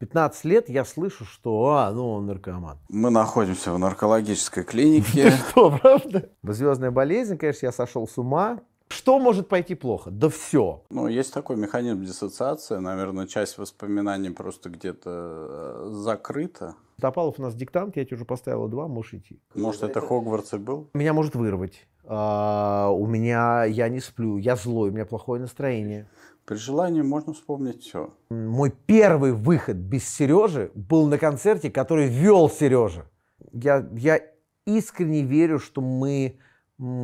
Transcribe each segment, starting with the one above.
15 лет я слышу, что, а, ну, он наркоман. Мы находимся в наркологической клинике. Что, правда? Звездная болезнь, конечно, я сошел с ума. Что может пойти плохо? Да все. Ну, есть такой механизм диссоциации. Наверное, часть воспоминаний просто где-то э, закрыта. Топалов у нас диктант, я тебе уже поставила два, можешь идти. Может, это Хогвартс и был? Меня может вырвать. А, у меня я не сплю, я злой, у меня плохое настроение. При желании можно вспомнить все. Мой первый выход без Сережи был на концерте, который вел Сережа. Я, я искренне верю, что мы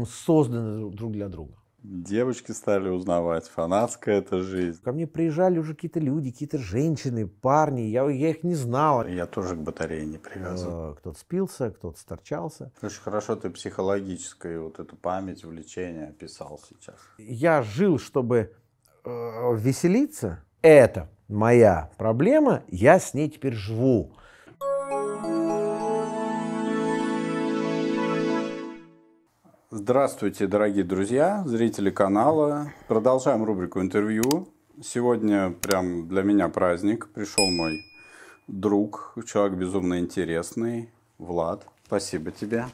созданы друг для друга. Девочки стали узнавать, фанатская это жизнь. Ко мне приезжали уже какие-то люди, какие-то женщины, парни, я, я их не знала. Я тоже к батарее не привязан. Э, кто-то спился, кто-то сторчался. Очень хорошо ты психологическая вот эту память, влечение описал сейчас. Я жил, чтобы э, веселиться, это моя проблема, я с ней теперь живу. Здравствуйте, дорогие друзья, зрители канала. Продолжаем рубрику интервью. Сегодня прям для меня праздник. Пришел мой друг, человек безумно интересный, Влад. Спасибо тебе.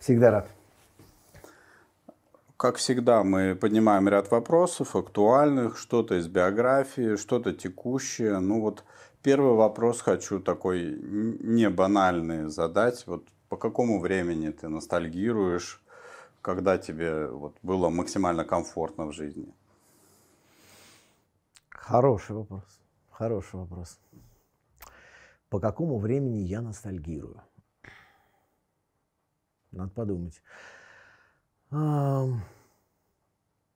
Всегда рад. Как всегда, мы поднимаем ряд вопросов актуальных, что-то из биографии, что-то текущее. Ну вот первый вопрос хочу такой не банальный задать. Вот по какому времени ты ностальгируешь, когда тебе вот, было максимально комфортно в жизни? Хороший вопрос. Хороший вопрос. По какому времени я ностальгирую? Надо подумать.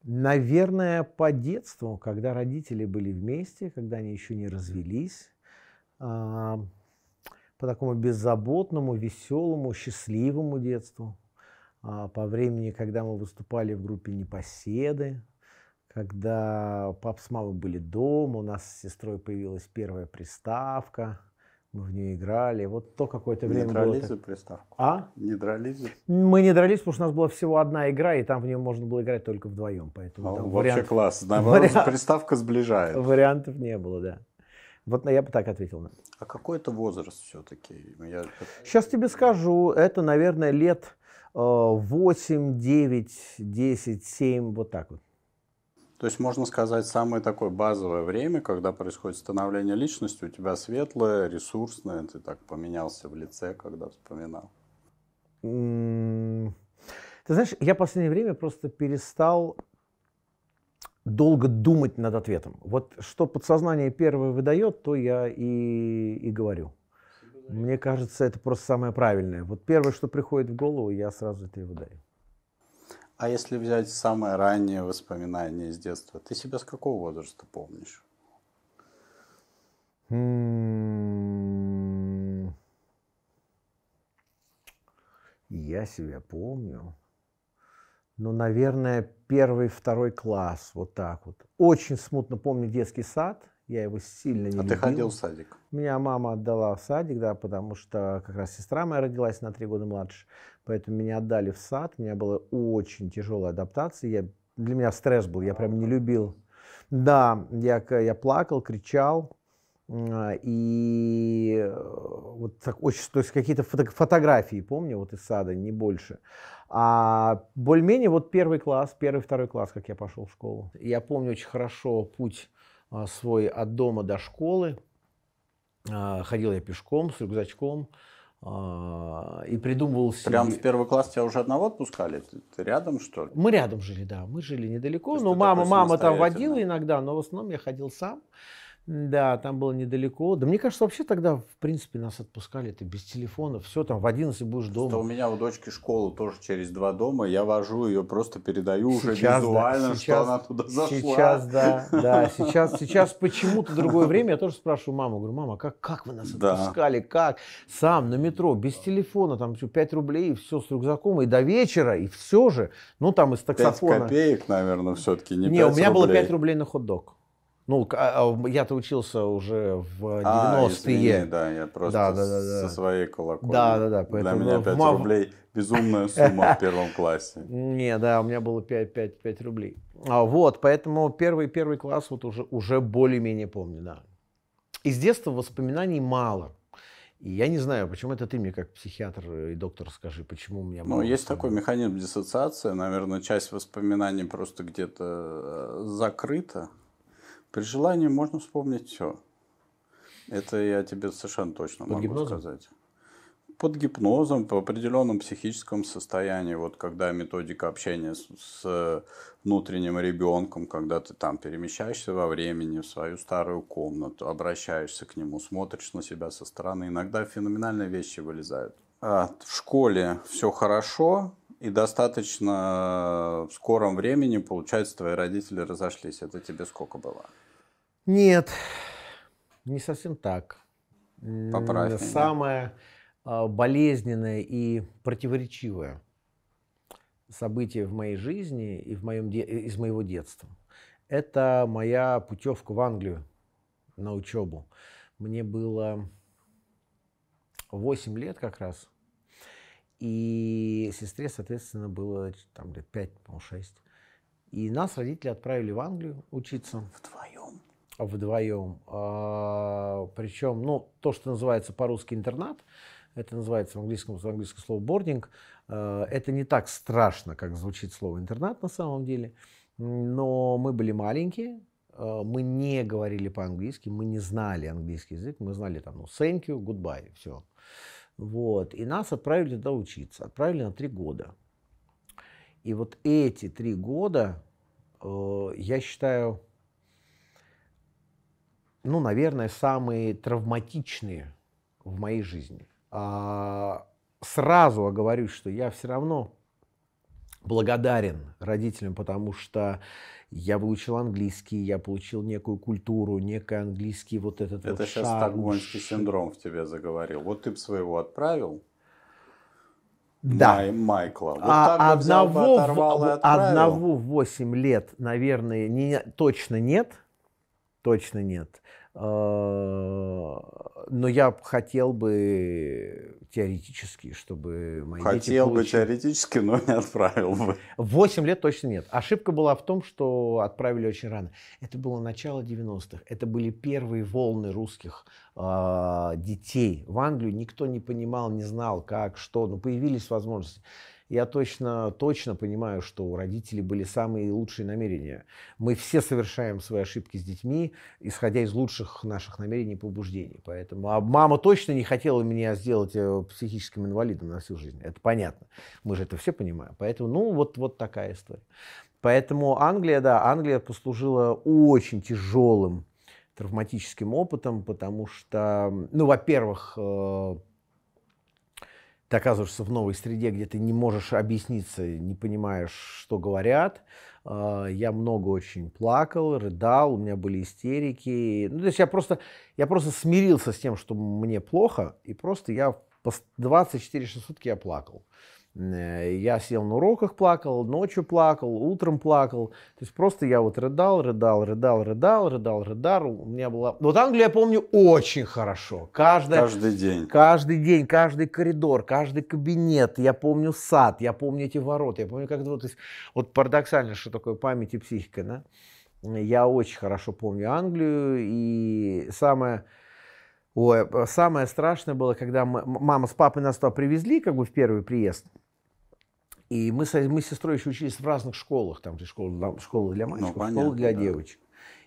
Наверное, по детству, когда родители были вместе, когда они еще не развелись, по такому беззаботному, веселому, счастливому детству, а, по времени, когда мы выступали в группе «Непоседы», когда пап с мамой были дома, у нас с сестрой появилась первая приставка – мы в нее играли. Вот то какое-то время не дрались было... за приставку? А? Не дрались Мы не дрались, потому что у нас была всего одна игра, и там в нее можно было играть только вдвоем. Поэтому а, вообще вариант... класс. Наоборот, вариант... приставка сближает. Вариантов не было, да. Вот я бы так ответил. А какой это возраст все-таки? Я... Сейчас тебе скажу. Это, наверное, лет 8, 9, 10, 7, вот так вот. То есть можно сказать, самое такое базовое время, когда происходит становление личности, у тебя светлое, ресурсное, ты так поменялся в лице, когда вспоминал. Ты знаешь, я в последнее время просто перестал долго думать над ответом. Вот что подсознание первое выдает, то я и, и говорю. Мне кажется, это просто самое правильное. Вот первое, что приходит в голову, я сразу это и выдаю. А если взять самое раннее воспоминание из детства, ты себя с какого возраста помнишь? Я себя помню. Ну, наверное, первый, второй класс, вот так вот. Очень смутно помню детский сад. Я его сильно не а любил. А ты ходил в садик? Меня мама отдала в садик, да, потому что как раз сестра моя родилась на три года младше. Поэтому меня отдали в сад. У меня была очень тяжелая адаптация. Я, для меня стресс был, я прям не любил. Да, я, я плакал, кричал. И э, вот так очень, то есть какие-то фото, фотографии, помню, вот из сада, не больше. А более-менее вот первый класс, первый, второй класс, как я пошел в школу. Я помню очень хорошо путь а, свой от дома до школы. А, ходил я пешком с рюкзачком а, и придумывал себе... Прям в первый класс тебя уже одного отпускали? Ты, ты рядом, что ли? Мы рядом жили, да. Мы жили недалеко. Но мама, мама там водила иногда, но в основном я ходил сам. Да, там было недалеко. Да мне кажется, вообще тогда, в принципе, нас отпускали. Ты без телефона, все там, в 11 будешь дома. Что у меня у дочки школу тоже через два дома. Я вожу ее, просто передаю сейчас, уже визуально, да, сейчас, что она туда зашла. Сейчас, да, да. Сейчас, сейчас почему-то другое время. Я тоже спрашиваю маму, говорю, мама, как, как вы нас отпускали, да. как? Сам на метро, без телефона, там 5 рублей, и все с рюкзаком, и до вечера, и все же. Ну, там из таксофона. 5 копеек, наверное, все-таки, не Не, у меня рублей. было 5 рублей на хот-дог. Ну, а, а, я-то учился уже в 90-е. А, извини, да, я просто да, да, да, да. со своей колокольни. Да, да, да. Поэтому Для меня 5 мав... рублей безумная сумма в первом классе. Не, да, у меня было 5, 5, 5 рублей. А, вот, поэтому первый, первый класс вот уже, уже более-менее помню, да. Из детства воспоминаний мало. И я не знаю, почему это ты мне как психиатр э, и доктор скажи, почему у меня Ну, есть такой механизм диссоциации. Наверное, часть воспоминаний просто где-то э, закрыта. При желании можно вспомнить все. Это я тебе совершенно точно Под могу гипнозом? сказать. Под гипнозом, по определенном психическом состоянии, вот когда методика общения с, с э, внутренним ребенком, когда ты там перемещаешься во времени в свою старую комнату, обращаешься к нему, смотришь на себя со стороны, иногда феноменальные вещи вылезают. А в школе все хорошо, и достаточно э, в скором времени, получается, твои родители разошлись. Это тебе сколько было? Нет, не совсем так. Поправь меня. Самое а, болезненное и противоречивое событие в моей жизни и в моем де... из моего детства – это моя путевка в Англию на учебу. Мне было 8 лет как раз – и сестре, соответственно, было там лет 5, по-моему, 6. И нас родители отправили в Англию учиться. Вдвоем? Вдвоем. А, а причем, ну, то, что называется по-русски интернат, это называется в английском, в английском слово бординг. А, это не так страшно, как звучит слово интернат на самом деле. Но мы были маленькие, а, мы не говорили по-английски, мы не знали английский язык, мы знали там, ну, thank you, goodbye, все. Вот. И нас отправили туда учиться. Отправили на три года. И вот эти три года, э, я считаю, ну, наверное, самые травматичные в моей жизни. А, сразу оговорюсь, что я все равно благодарен родителям, потому что я выучил английский, я получил некую культуру, некий английский вот этот Это вот сейчас шар, стокгольмский синдром в тебе заговорил. Вот ты бы своего отправил, да. Май, Майкла. Вот а одного, взял, в, одного 8 лет, наверное, не, точно нет. Точно нет. А, но я хотел бы теоретически, чтобы мои Хотел дети получили... бы теоретически, но не отправил бы. Восемь лет точно нет. Ошибка была в том, что отправили очень рано. Это было начало 90-х. Это были первые волны русских а, детей в Англию. Никто не понимал, не знал, как, что. Но появились возможности я точно, точно понимаю, что у родителей были самые лучшие намерения. Мы все совершаем свои ошибки с детьми, исходя из лучших наших намерений и побуждений. Поэтому а мама точно не хотела меня сделать э, психическим инвалидом на всю жизнь. Это понятно. Мы же это все понимаем. Поэтому, ну, вот, вот такая история. Поэтому Англия, да, Англия послужила очень тяжелым травматическим опытом, потому что, ну, во-первых, э, ты оказываешься в новой среде, где ты не можешь объясниться, не понимаешь, что говорят. А, я много очень плакал, рыдал, у меня были истерики. Ну, то есть я просто, я просто смирился с тем, что мне плохо, и просто я 24 сутки я плакал. Э, я сел на уроках, плакал, ночью плакал, утром плакал. То есть просто я вот рыдал, рыдал, рыдал, рыдал, рыдал, рыдал. У меня была... Вот Англию я помню очень хорошо. Каждая, каждый день. Каждый день, каждый коридор, каждый кабинет. Я помню сад, я помню эти ворота. Я помню, как... Вот, вот парадоксально, что такое память и психика, да? Я очень хорошо помню Англию. И самое Ой, э, самое страшное было, когда мы, мама с папой нас туда привезли, как бы в первый приезд. И мы, мы с сестрой еще учились в разных школах. Там школа для, школа для ну, мальчиков, ну, понятно, школа для да. девочек.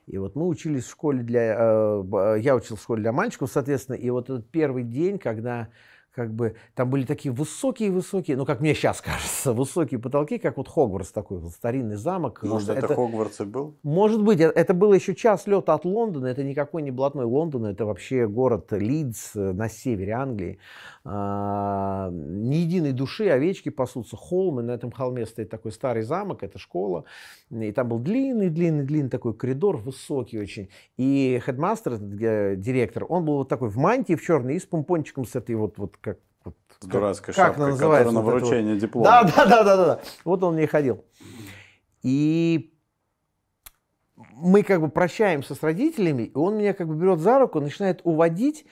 И вот мы учились в школе для... Э, э, я учился в школе для мальчиков, соответственно. И вот этот первый день, когда как бы там были такие высокие-высокие, ну, как мне сейчас кажется, высокие потолки, как вот Хогвартс такой, вот старинный замок. Ну, Может, это, это Хогвартс и был? Может быть. Э, это было еще час лета от Лондона. Это никакой не блатной Лондон, это вообще город Лидс э, на севере Англии а, ни единой души, овечки пасутся, холмы, на этом холме стоит такой старый замок, это школа, и там был длинный-длинный-длинный такой коридор, высокий очень, и хедмастер, директор, он был вот такой в мантии, в черной, и с помпончиком с этой вот, вот как вот, с дурацкой как, шапкой, как называется, которая на вручение вот. диплома. Да, да, да, да, да, да. Вот он мне ходил. И мы как бы прощаемся с родителями, и он меня как бы берет за руку, начинает уводить.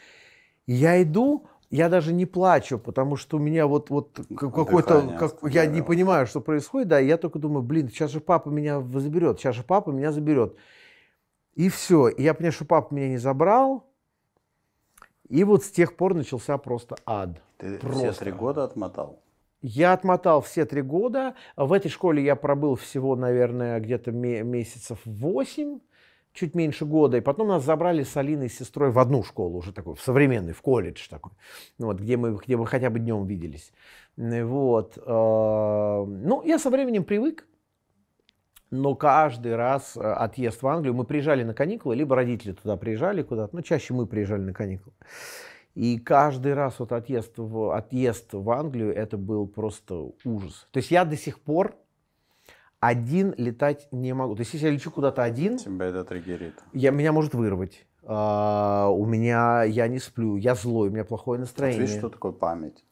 Я иду, я даже не плачу, потому что у меня вот, вот какой-то, как, я не понимаю, что происходит, да, и я только думаю, блин, сейчас же папа меня заберет, сейчас же папа меня заберет. И все, и я понял, что папа меня не забрал, и вот с тех пор начался просто ад. Ты просто. все три года отмотал? Я отмотал все три года. В этой школе я пробыл всего, наверное, где-то месяцев восемь чуть меньше года. И потом нас забрали с Алиной с сестрой в одну школу уже такой, в современный, в колледж такой, ну вот, где, мы, где мы хотя бы днем виделись. Вот. А, ну, я со временем привык, но каждый раз э, отъезд в Англию, мы приезжали на каникулы, либо родители туда приезжали куда-то, но ну, чаще мы приезжали на каникулы. И каждый раз вот отъезд в, отъезд в Англию, это был просто ужас. То есть я до сих пор один летать не могу. То есть, если я лечу куда-то один... Тебя это триггерит. Я, меня может вырвать. А, у меня... Я не сплю, я злой, у меня плохое настроение. Вот видишь, что такое память?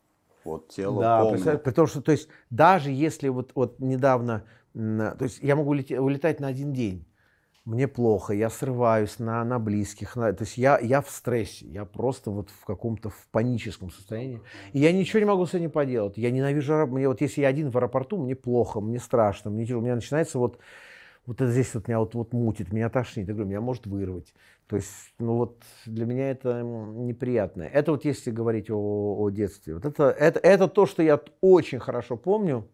Вот тело да, помнит. При том, что, то есть, даже если вот, вот недавно... То есть, я могу улетать на один день мне плохо, я срываюсь на, на близких. На, то есть я, я в стрессе, я просто вот в каком-то в паническом состоянии. И я ничего не могу с этим поделать. Я ненавижу... Мне, вот если я один в аэропорту, мне плохо, мне страшно, мне тяжело. У меня начинается вот... Вот это здесь вот меня вот, вот мутит, меня тошнит. Я говорю, меня может вырвать. То есть, ну вот для меня это неприятно. Это вот если говорить о, о детстве. Вот это, это, это то, что я очень хорошо помню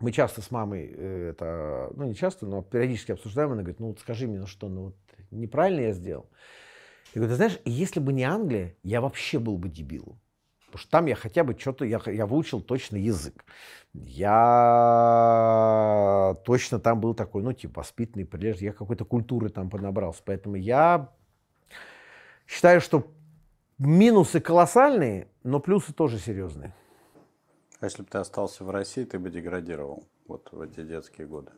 мы часто с мамой э, это, ну не часто, но периодически обсуждаем, она говорит, ну вот скажи мне, ну что, ну вот неправильно я сделал. Я говорю, ты знаешь, если бы не Англия, я вообще был бы дебилом. Потому что там я хотя бы что-то, я, я выучил точно язык. Я точно там был такой, ну, типа, воспитанный, прежде я какой-то культуры там понабрался. Поэтому я считаю, что минусы колоссальные, но плюсы тоже серьезные. А если бы ты остался в России, ты бы деградировал вот в эти детские годы.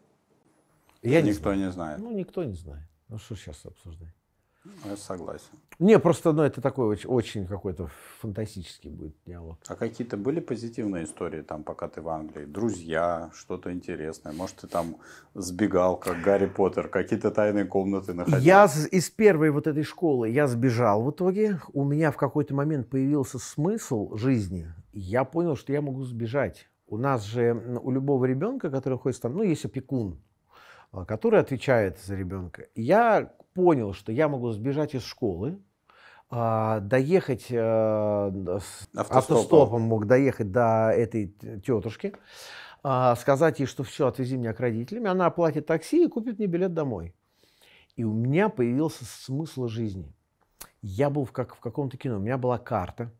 Я никто не знаю. не знает. Ну, никто не знает. Ну, что сейчас обсуждать? Ну, я согласен. Не, просто ну, это такой очень, очень какой-то фантастический будет диалог. А какие-то были позитивные истории там, пока ты в Англии? Друзья, что-то интересное? Может, ты там сбегал, как Гарри Поттер, какие-то тайные комнаты находил? Я из первой вот этой школы, я сбежал в итоге. У меня в какой-то момент появился смысл жизни я понял, что я могу сбежать. У нас же, у любого ребенка, который ходит там, ну, есть опекун, а, который отвечает за ребенка. Я понял, что я могу сбежать из школы, а, доехать э, автостопом. автостопом мог доехать до этой тетушки, а, сказать ей, что все, отвези меня к родителям, она оплатит такси и купит мне билет домой. И у меня появился смысл жизни. Я был как, в каком-то кино, у меня была карта,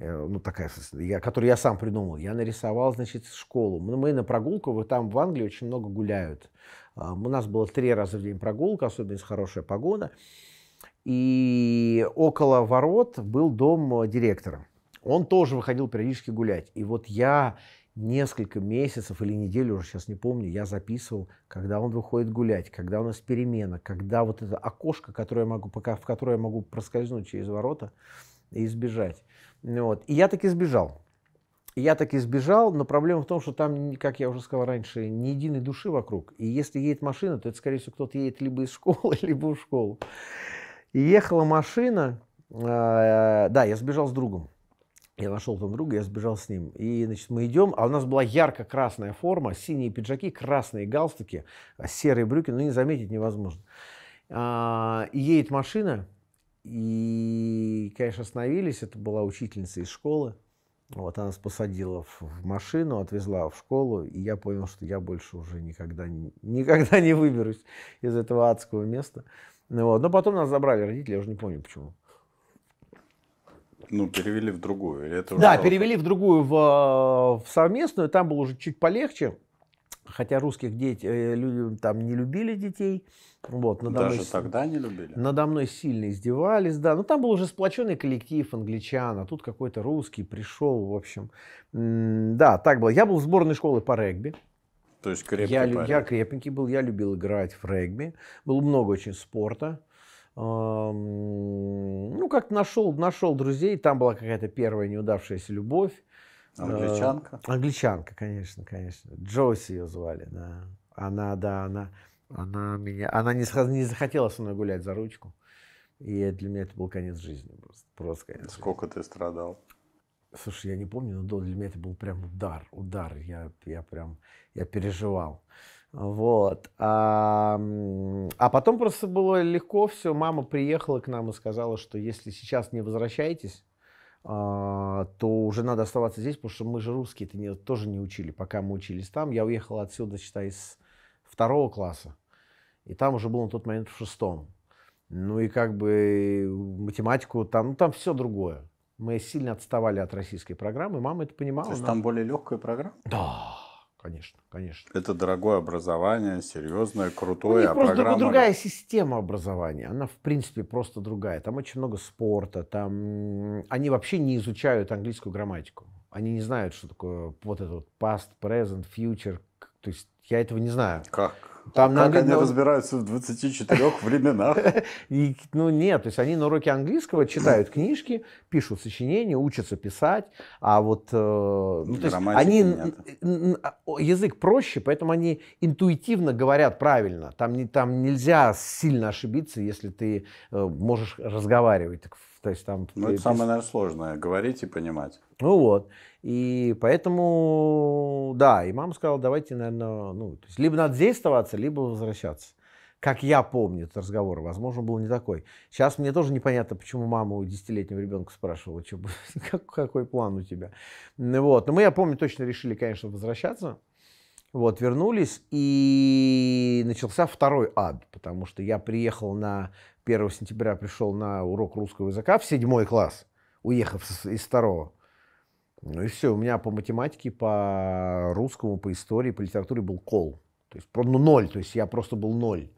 Э, ну, такая, я, который я сам придумал. Я нарисовал, значит, школу. Мы, на прогулку, вы там в Англии очень много гуляют. А, у нас было три раза в день прогулка, особенно если хорошая погода. И около ворот был дом э, директора. Он тоже выходил периодически гулять. И вот я несколько месяцев или неделю, уже сейчас не помню, я записывал, когда он выходит гулять, когда у нас перемена, когда вот это окошко, которое я могу, в которое я могу проскользнуть через ворота и избежать. Вот. И я таки сбежал. И я таки сбежал, но проблема в том, что там, как я уже сказал раньше, ни единой души вокруг. И если едет машина, то это, скорее всего, кто-то едет либо из школы, либо в школу. И ехала машина, э, да, я сбежал с другом. Я нашел там друга, я сбежал с ним. И, значит, мы идем, а у нас была ярко-красная форма, синие пиджаки, красные галстуки, а серые брюки, ну, не заметить невозможно. А, едет машина, и, конечно, остановились. Это была учительница из школы. Вот она нас посадила в машину, отвезла в школу, и я понял, что я больше уже никогда, никогда не выберусь из этого адского места. Ну вот. Но потом нас забрали родители, я уже не помню почему. Ну, перевели в другую. Это да, перевели в другую, в, в совместную. Там было уже чуть полегче. Хотя русских детей э, люди там не любили детей. Вот, надо Даже мной, тогда не любили. Надо мной сильно издевались, да. Но ну, там был уже сплоченный коллектив англичан, а тут какой-то русский пришел, в общем. Да, так было. Я был в сборной школы по регби. То есть крепкий я, парень. я крепенький был, я любил играть в регби. Было много очень спорта. Ну, как-то нашел, нашел друзей. Там была какая-то первая неудавшаяся любовь. А, э, англичанка? Э, англичанка, конечно, конечно. Джоси ее звали, да. Она, да, она, она меня, она не, не захотела со мной гулять за ручку. И для меня это был конец жизни просто. Просто конец Сколько жизни. ты страдал? Слушай, я не помню, но для меня это был прям удар, удар. Я, я прям, я переживал. Вот. А, а потом просто было легко все. Мама приехала к нам и сказала, что если сейчас не возвращаетесь, а, то уже надо оставаться здесь, потому что мы же русские это не, тоже не учили, пока мы учились там. Я уехал отсюда, считай, с второго класса, и там уже был на тот момент в шестом. Ну и как бы математику там, ну там все другое. Мы сильно отставали от российской программы, мама это понимала. То есть там более легкая программа? Да конечно, конечно. Это дорогое образование, серьезное, крутое. У них а просто программа... другая система образования. Она, в принципе, просто другая. Там очень много спорта. Там они вообще не изучают английскую грамматику. Они не знают, что такое вот этот past, present, future. То есть я этого не знаю. Как? Там как они но... разбираются в 24 временах? ну нет, то есть они на уроке английского читают книжки, пишут сочинения, учатся писать, а вот э, ну, то есть они язык проще, поэтому они интуитивно говорят правильно. Там, не, там нельзя сильно ошибиться, если ты э, можешь разговаривать. Так, то есть там... Ну, это без... самое, наверное, сложное, говорить и понимать. Ну вот. И поэтому, да, и мама сказала, давайте, наверное, ну, то есть либо надо здесь оставаться, либо возвращаться. Как я помню этот разговор, возможно, был не такой. Сейчас мне тоже непонятно, почему мама у десятилетнего ребенка спрашивала, что, какой план у тебя. Вот. Но мы, я помню, точно решили, конечно, возвращаться. Вот, вернулись, и начался второй ад, потому что я приехал на 1 сентября, пришел на урок русского языка в седьмой класс, уехав из второго. Ну и все, у меня по математике, по русскому, по истории, по литературе был кол. То есть, ну, ноль, то есть я просто был ноль.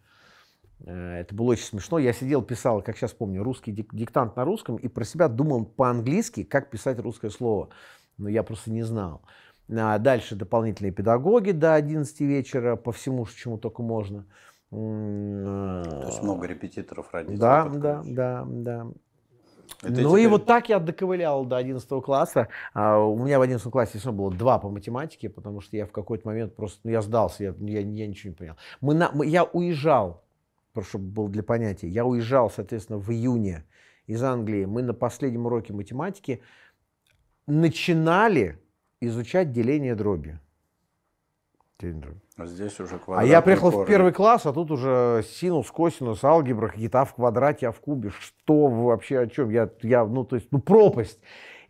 Э, это было очень смешно. Я сидел, писал, как сейчас помню, русский диктант на русском и про себя думал по-английски, как писать русское слово. Но я просто не знал. Дальше дополнительные педагоги до 11 вечера по всему, чему только можно. То есть э, много репетиторов родителей. Да, да, да, да. Это ну теперь... и вот так я доковылял до 11 класса. А, у меня в 11 классе все было два по математике, потому что я в какой-то момент просто, ну я сдался, я, я, я ничего не понял. Мы на, мы, я уезжал, чтобы было для понятия, я уезжал, соответственно, в июне из Англии. Мы на последнем уроке математики начинали изучать деление дроби. А здесь уже квадрат. А я приехал корни. в первый класс, а тут уже синус, косинус, алгебра, какие-то а в квадрате, а в кубе. Что вообще, о чем? Я, я, ну, то есть, ну, пропасть.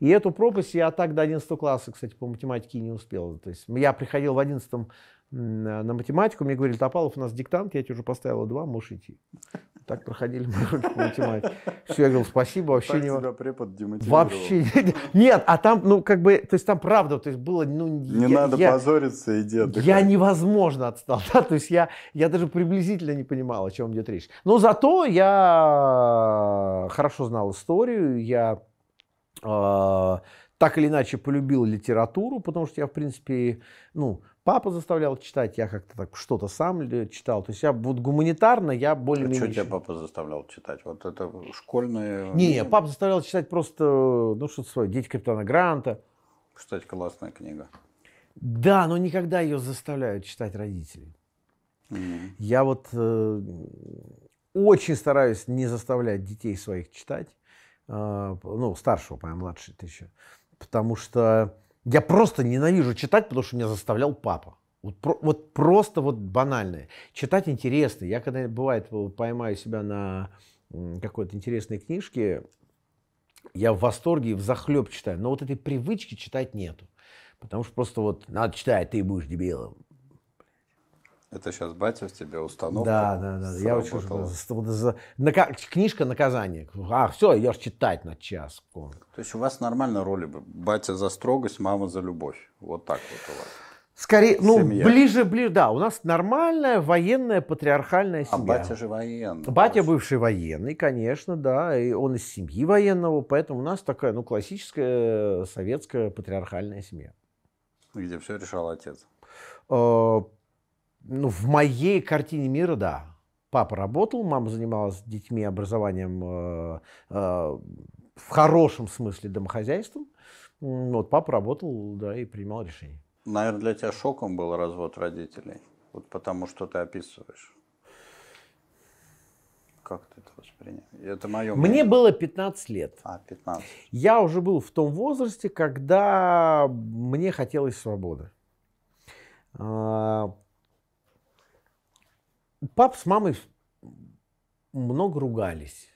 И эту пропасть я так до 11 класса, кстати, по математике не успел. То есть я приходил в 11 Э, на математику. Мне говорили, Топалов, у нас диктант, я тебе уже поставила два, можешь идти. Так проходили мои уроки по математике. Все, я говорил, спасибо, вообще не... препод демотивировал. Вообще нет, а там, ну, как бы, то есть там правда, то есть было, ну... Не надо позориться, иди Я невозможно отстал, да, то есть я, я даже приблизительно не понимал, о чем идет речь. Но зато я хорошо знал историю, я а, так или иначе полюбил литературу, потому что я, в принципе, ну, Папа заставлял читать, я как-то так что-то сам читал. То есть я вот гуманитарно, я более-менее... А что тебя папа заставлял читать? Вот это школьные... Не, папа заставлял читать просто, ну что-то свое, «Дети капитана Гранта». Кстати, классная книга. Да, но никогда ее заставляют читать родители. Mm-hmm. Я вот э, очень стараюсь не заставлять детей своих читать. Э, ну, старшего, по-моему, младший ты еще. Потому что я просто ненавижу читать, потому что меня заставлял папа. Вот, про, вот просто вот банальное. Читать интересно. Я когда бывает э, поймаю себя на какой-то интересной книжке, я в восторге и в захлеб читаю. Но вот этой привычки читать нету. Потому что просто вот надо читать, ты будешь дебилом. Это сейчас батя Батев тебе установка. Да, да, да. Я учу, за, нак, книжка наказания. А, все, я ж читать на час. То есть у вас нормально роли. Батя за строгость, мама за любовь. Вот так вот у вас. Скорее, ну, семья. ближе, ближе, да, у нас нормальная военная патриархальная а семья. А батя же военный. Батя просто. бывший военный, конечно, да, и он из семьи военного, поэтому у нас такая, ну, классическая э, советская патриархальная семья. Где все решал отец? Э, ну, в моей картине мира, да. Папа работал, мама занималась детьми, образованием, э, э, в хорошем смысле домохозяйством. Вот папа работал, да, и принимал решение. Наверное, для тебя шоком был развод родителей, вот потому что ты описываешь. Как ты это воспринял? Это мое Мне было 15 лет. А, 15. Я уже был в том возрасте, когда мне хотелось свободы. А, пап с мамой много ругались.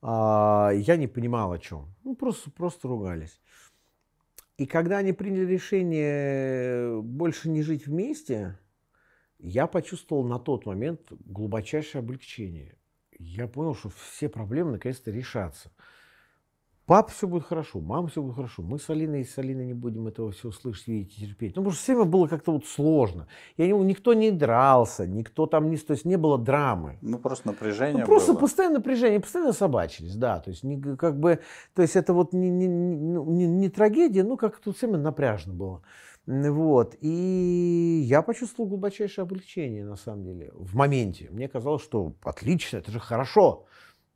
А, я не понимал о чем. Ну, просто, просто ругались. И когда они приняли решение э, больше не жить вместе, я почувствовал на тот момент глубочайшее облегчение. Я понял, что все проблемы наконец-то решатся. Пап все будет хорошо, мам все будет хорошо. Мы с Алиной и с Алиной не будем этого все слышать, видеть и терпеть. Ну, потому что всем было как-то вот сложно. Я не, никто не дрался, никто там не... То есть не было драмы. Ну, просто напряжение ну, Просто было. постоянное напряжение, постоянно собачились, да. То есть не, как бы... То есть это вот не, не, не, не трагедия, ну, как тут всем напряжно было. Вот. И я почувствовал глубочайшее облегчение, на самом деле, в моменте. Мне казалось, что отлично, это же хорошо.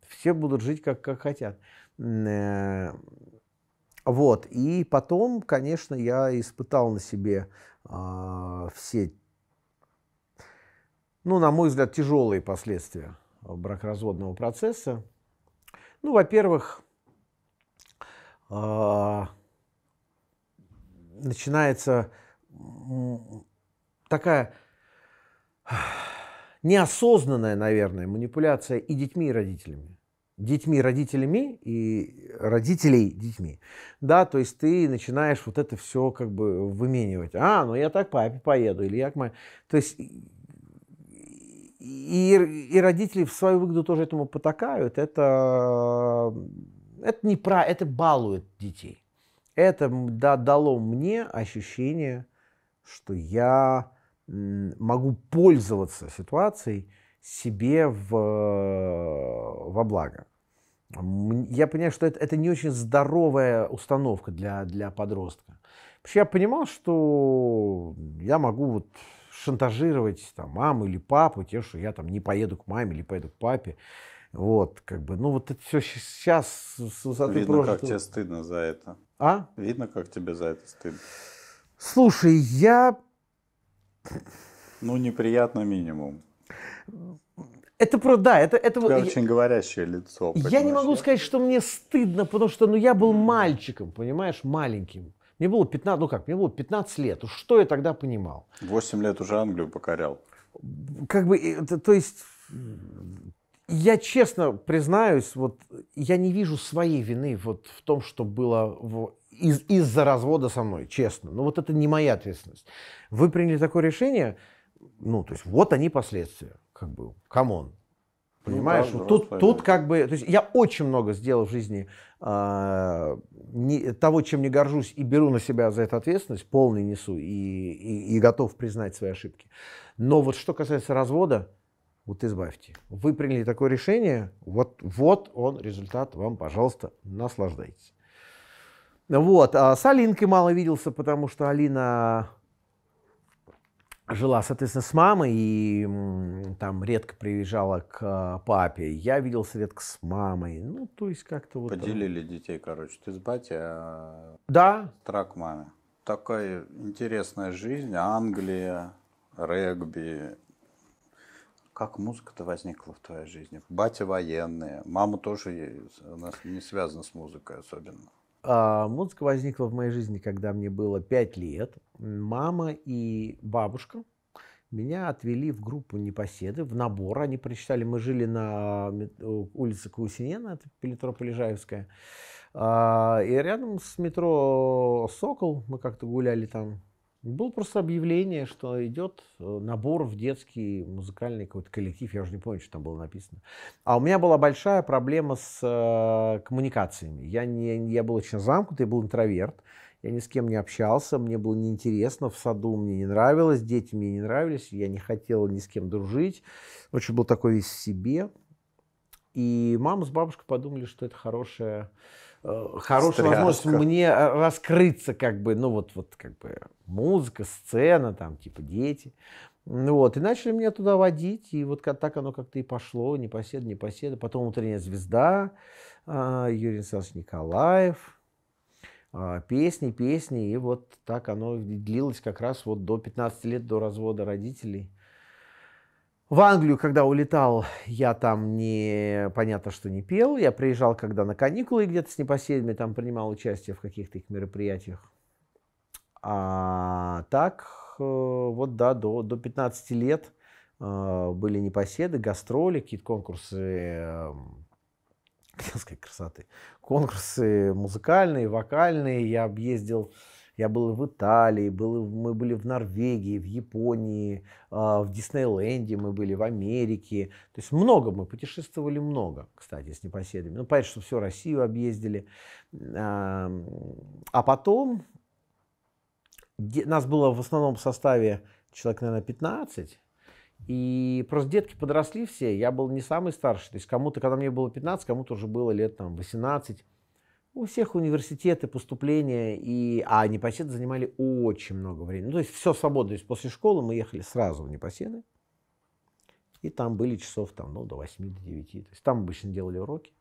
Все будут жить, как, как хотят. Э, вот. И потом, конечно, я испытал на себе э, все, ну, на мой взгляд, тяжелые последствия бракоразводного процесса. Ну, во-первых, э, начинается такая неосознанная, наверное, манипуляция и детьми, и родителями детьми, родителями и родителей детьми. Да, то есть ты начинаешь вот это все как бы выменивать. А, ну я так папе поеду, или я к маме. То есть и, и родители в свою выгоду тоже этому потакают. Это, это не про, это балует детей. Это да, дало мне ощущение, что я могу пользоваться ситуацией, себе в, э, во благо. Я понимаю, что это, это не очень здоровая установка для, для подростка. Вообще я понимал, что я могу вот шантажировать там, маму или папу, те, что я там не поеду к маме или поеду к папе. Вот, как бы, ну вот это все сейчас с высоты Видно, прожитого... как тебе стыдно за это. А? Видно, как тебе за это стыдно. Слушай, я... Ну, неприятно минимум. Это про, да, это... это Тебя вот, очень говорящее лицо. Я не могу сказать, что мне стыдно, потому что ну, я был мальчиком, понимаешь, маленьким. Мне было 15, ну как, мне было 15 лет. Что я тогда понимал? 8 лет уже Англию покорял. Как бы, это, то есть, я честно признаюсь, вот я не вижу своей вины вот в том, что было в, из, из-за развода со мной, честно. Но ну, вот это не моя ответственность. Вы приняли такое решение, ну, то есть, вот они последствия как бы, камон. Ну Понимаешь, ну, да, тут, тут как бы, то есть я очень много сделал в жизни э, не, того, чем не горжусь, и беру на себя за это ответственность, полный несу и, и, и готов признать свои ошибки. Но вот что касается развода, вот избавьте. Вы приняли такое решение, вот, вот он, результат вам, пожалуйста, наслаждайтесь. Вот, а с Алинкой мало виделся, потому что Алина жила, соответственно, с мамой и там редко приезжала к э, папе. Я виделся редко с мамой. Ну, то есть как-то вот... Э, Поделили детей, короче. Ты с батей, а... Да. Трак маме. Такая интересная жизнь. Англия, регби. Как музыка-то возникла в твоей жизни? Батя военные. Мама тоже у нас не связана с музыкой особенно. А, музыка возникла в моей жизни, когда мне было 5 лет. Мама и бабушка меня отвели в группу «Непоседы», в набор. Они прочитали, мы жили на э, улице Каусинена, это Пелетропо-Лежаевская. А, и рядом с метро «Сокол» мы как-то гуляли там было просто объявление, что идет э, набор в детский музыкальный какой-то коллектив. Я уже не помню, что там было написано. А у меня была большая проблема с э, коммуникациями. Я, не, я был очень замкнут, я был интроверт. Я ни с кем не общался, мне было неинтересно, в саду мне не нравилось, дети мне не нравились, я не хотел ни с кем дружить. Очень был такой весь в себе. И мама с бабушкой подумали, что это хорошая Э, хорошая Стряска. возможность мне э, раскрыться, как бы, ну вот, вот как бы музыка, сцена, там, типа дети. ну Вот, и начали меня туда водить, и вот как, так оно как-то и пошло, не поседа, не поседа. Потом «Утренняя звезда», а, Юрий Александрович Николаев, а, песни, песни, и вот так оно длилось как раз вот до 15 лет, до развода родителей – в Англию, когда улетал, я там не, понятно, что не пел. Я приезжал, когда на каникулы где-то с непоседами, там принимал участие в каких-то их мероприятиях. А так, э, вот да, до, до 15 лет э, были непоседы, гастроли, какие-то конкурсы эм, хотел красоты. Конкурсы музыкальные, вокальные. Я объездил я был в Италии, был, мы были в Норвегии, в Японии, а, в Диснейленде мы были, в Америке. То есть много мы путешествовали, много, кстати, с непоседами. Ну, понятно, что всю Россию объездили. А потом нас было в основном в составе человек, наверное, 15. И просто детки подросли все, я был не самый старший. То есть кому-то, когда мне было 15, кому-то уже было лет там 18. У всех университеты, поступления, и... а непоседы занимали очень много времени. Ну, то есть все свободно. То есть после школы мы ехали сразу в непоседы, и там были часов там, ну, до 8, до 9. То есть там обычно делали уроки.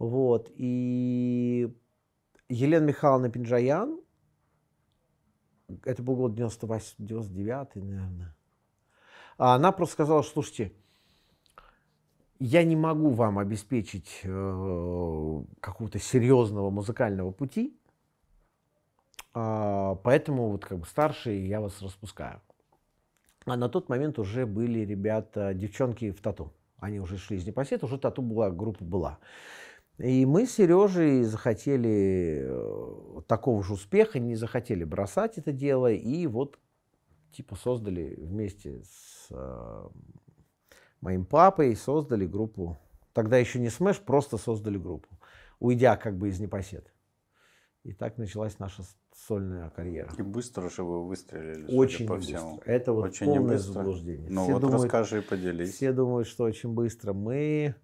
Вот. И Елена Михайловна Пинджаян, это был год 98, 99, наверное, а она просто сказала, слушайте, я не могу вам обеспечить э, какого-то серьезного музыкального пути, э, поэтому вот как бы старшие я вас распускаю. А на тот момент уже были ребята, девчонки в тату. Они уже шли из Непосед, уже тату была, группа была. И мы с Сережей захотели э, такого же успеха, не захотели бросать это дело, и вот типа создали вместе с э, моим папой, создали группу. Тогда еще не Смэш, просто создали группу, уйдя как бы из непосед. И так началась наша сольная карьера. И быстро же вы выстрелили, Очень по всему. быстро. Это вот очень полное быстро. заблуждение. Ну все вот думают, расскажи и поделись. Все думают, что очень быстро. Мы,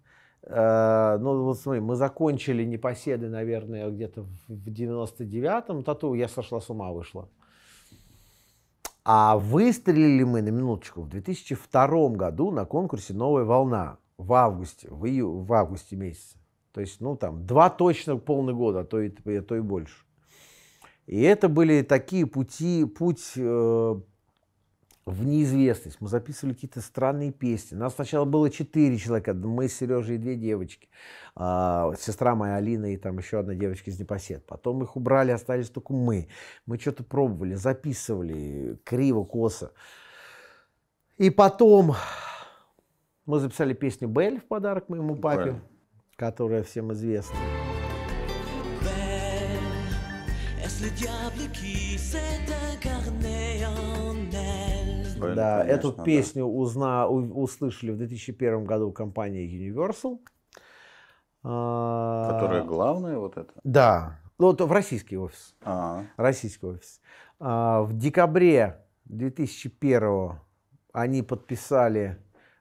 э, ну вот смотри, мы закончили непоседы, наверное, где-то в 99-м. Тату я сошла с ума, вышла. А выстрелили мы на минуточку в 2002 году на конкурсе «Новая волна» в августе, в, ию, в августе месяце. То есть, ну, там, два точно полных года, а то и, а то и больше. И это были такие пути, путь э, в неизвестность. Мы записывали какие-то странные песни. Нас сначала было четыре человека. Мы с Сережей и две девочки. А, сестра моя Алина и там еще одна девочка из Непосед. Потом их убрали, остались только мы. Мы что-то пробовали, записывали криво, косо. И потом мы записали песню «Белль» в подарок моему папе, Правильно. которая всем известна. Белль, если правильно? Да, конечно, эту ну да. песню узна, у, услышали в 2001 году компания Universal. А, Которая главная вот эта? Да, ну, вот в российский офис. А-а-а. Российский офис. А, в декабре 2001 они подписали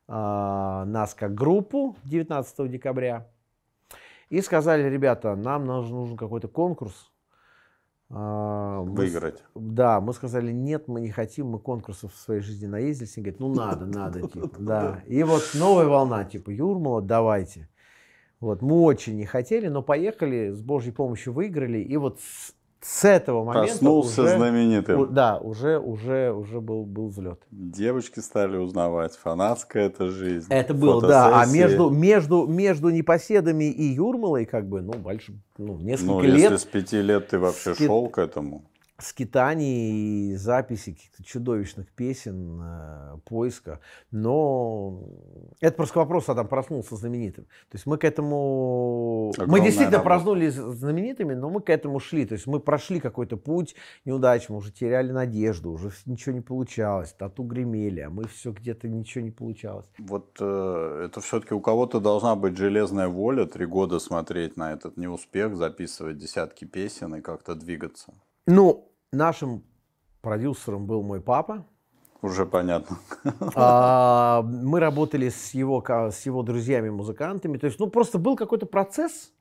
а, нас как группу 19 декабря и сказали, ребята, нам нужен какой-то конкурс, а, Выиграть. Мы, да, мы сказали, нет, мы не хотим, мы конкурсов в своей жизни наездились. И говорит, ну надо, надо, типа, да. И вот новая волна, типа, Юрмала, давайте. Вот, мы очень не хотели, но поехали, с Божьей помощью выиграли. И вот с этого момента Проснулся уже, знаменитым. У, да, уже, уже, уже был, был взлет. Девочки стали узнавать, фанатская это жизнь. Это было, да. А между, между, между непоседами и Юрмалой, как бы, ну, больше, ну, несколько ну, лет. Ну, если с пяти лет ты вообще с... шел к этому скитаний, и записи каких-то чудовищных песен, э, поиска. Но это просто вопрос, а там проснулся знаменитым. То есть мы к этому... Огромная мы действительно работа. проснулись знаменитыми, но мы к этому шли. То есть мы прошли какой-то путь неудач, мы уже теряли надежду, уже ничего не получалось, тату гремели, а мы все где-то ничего не получалось. Вот э, это все-таки у кого-то должна быть железная воля три года смотреть на этот неуспех, записывать десятки песен и как-то двигаться. Ну, Нашим продюсером был мой папа. Уже понятно. А, мы работали с его, с его друзьями-музыкантами. То есть, ну, просто был какой-то процесс,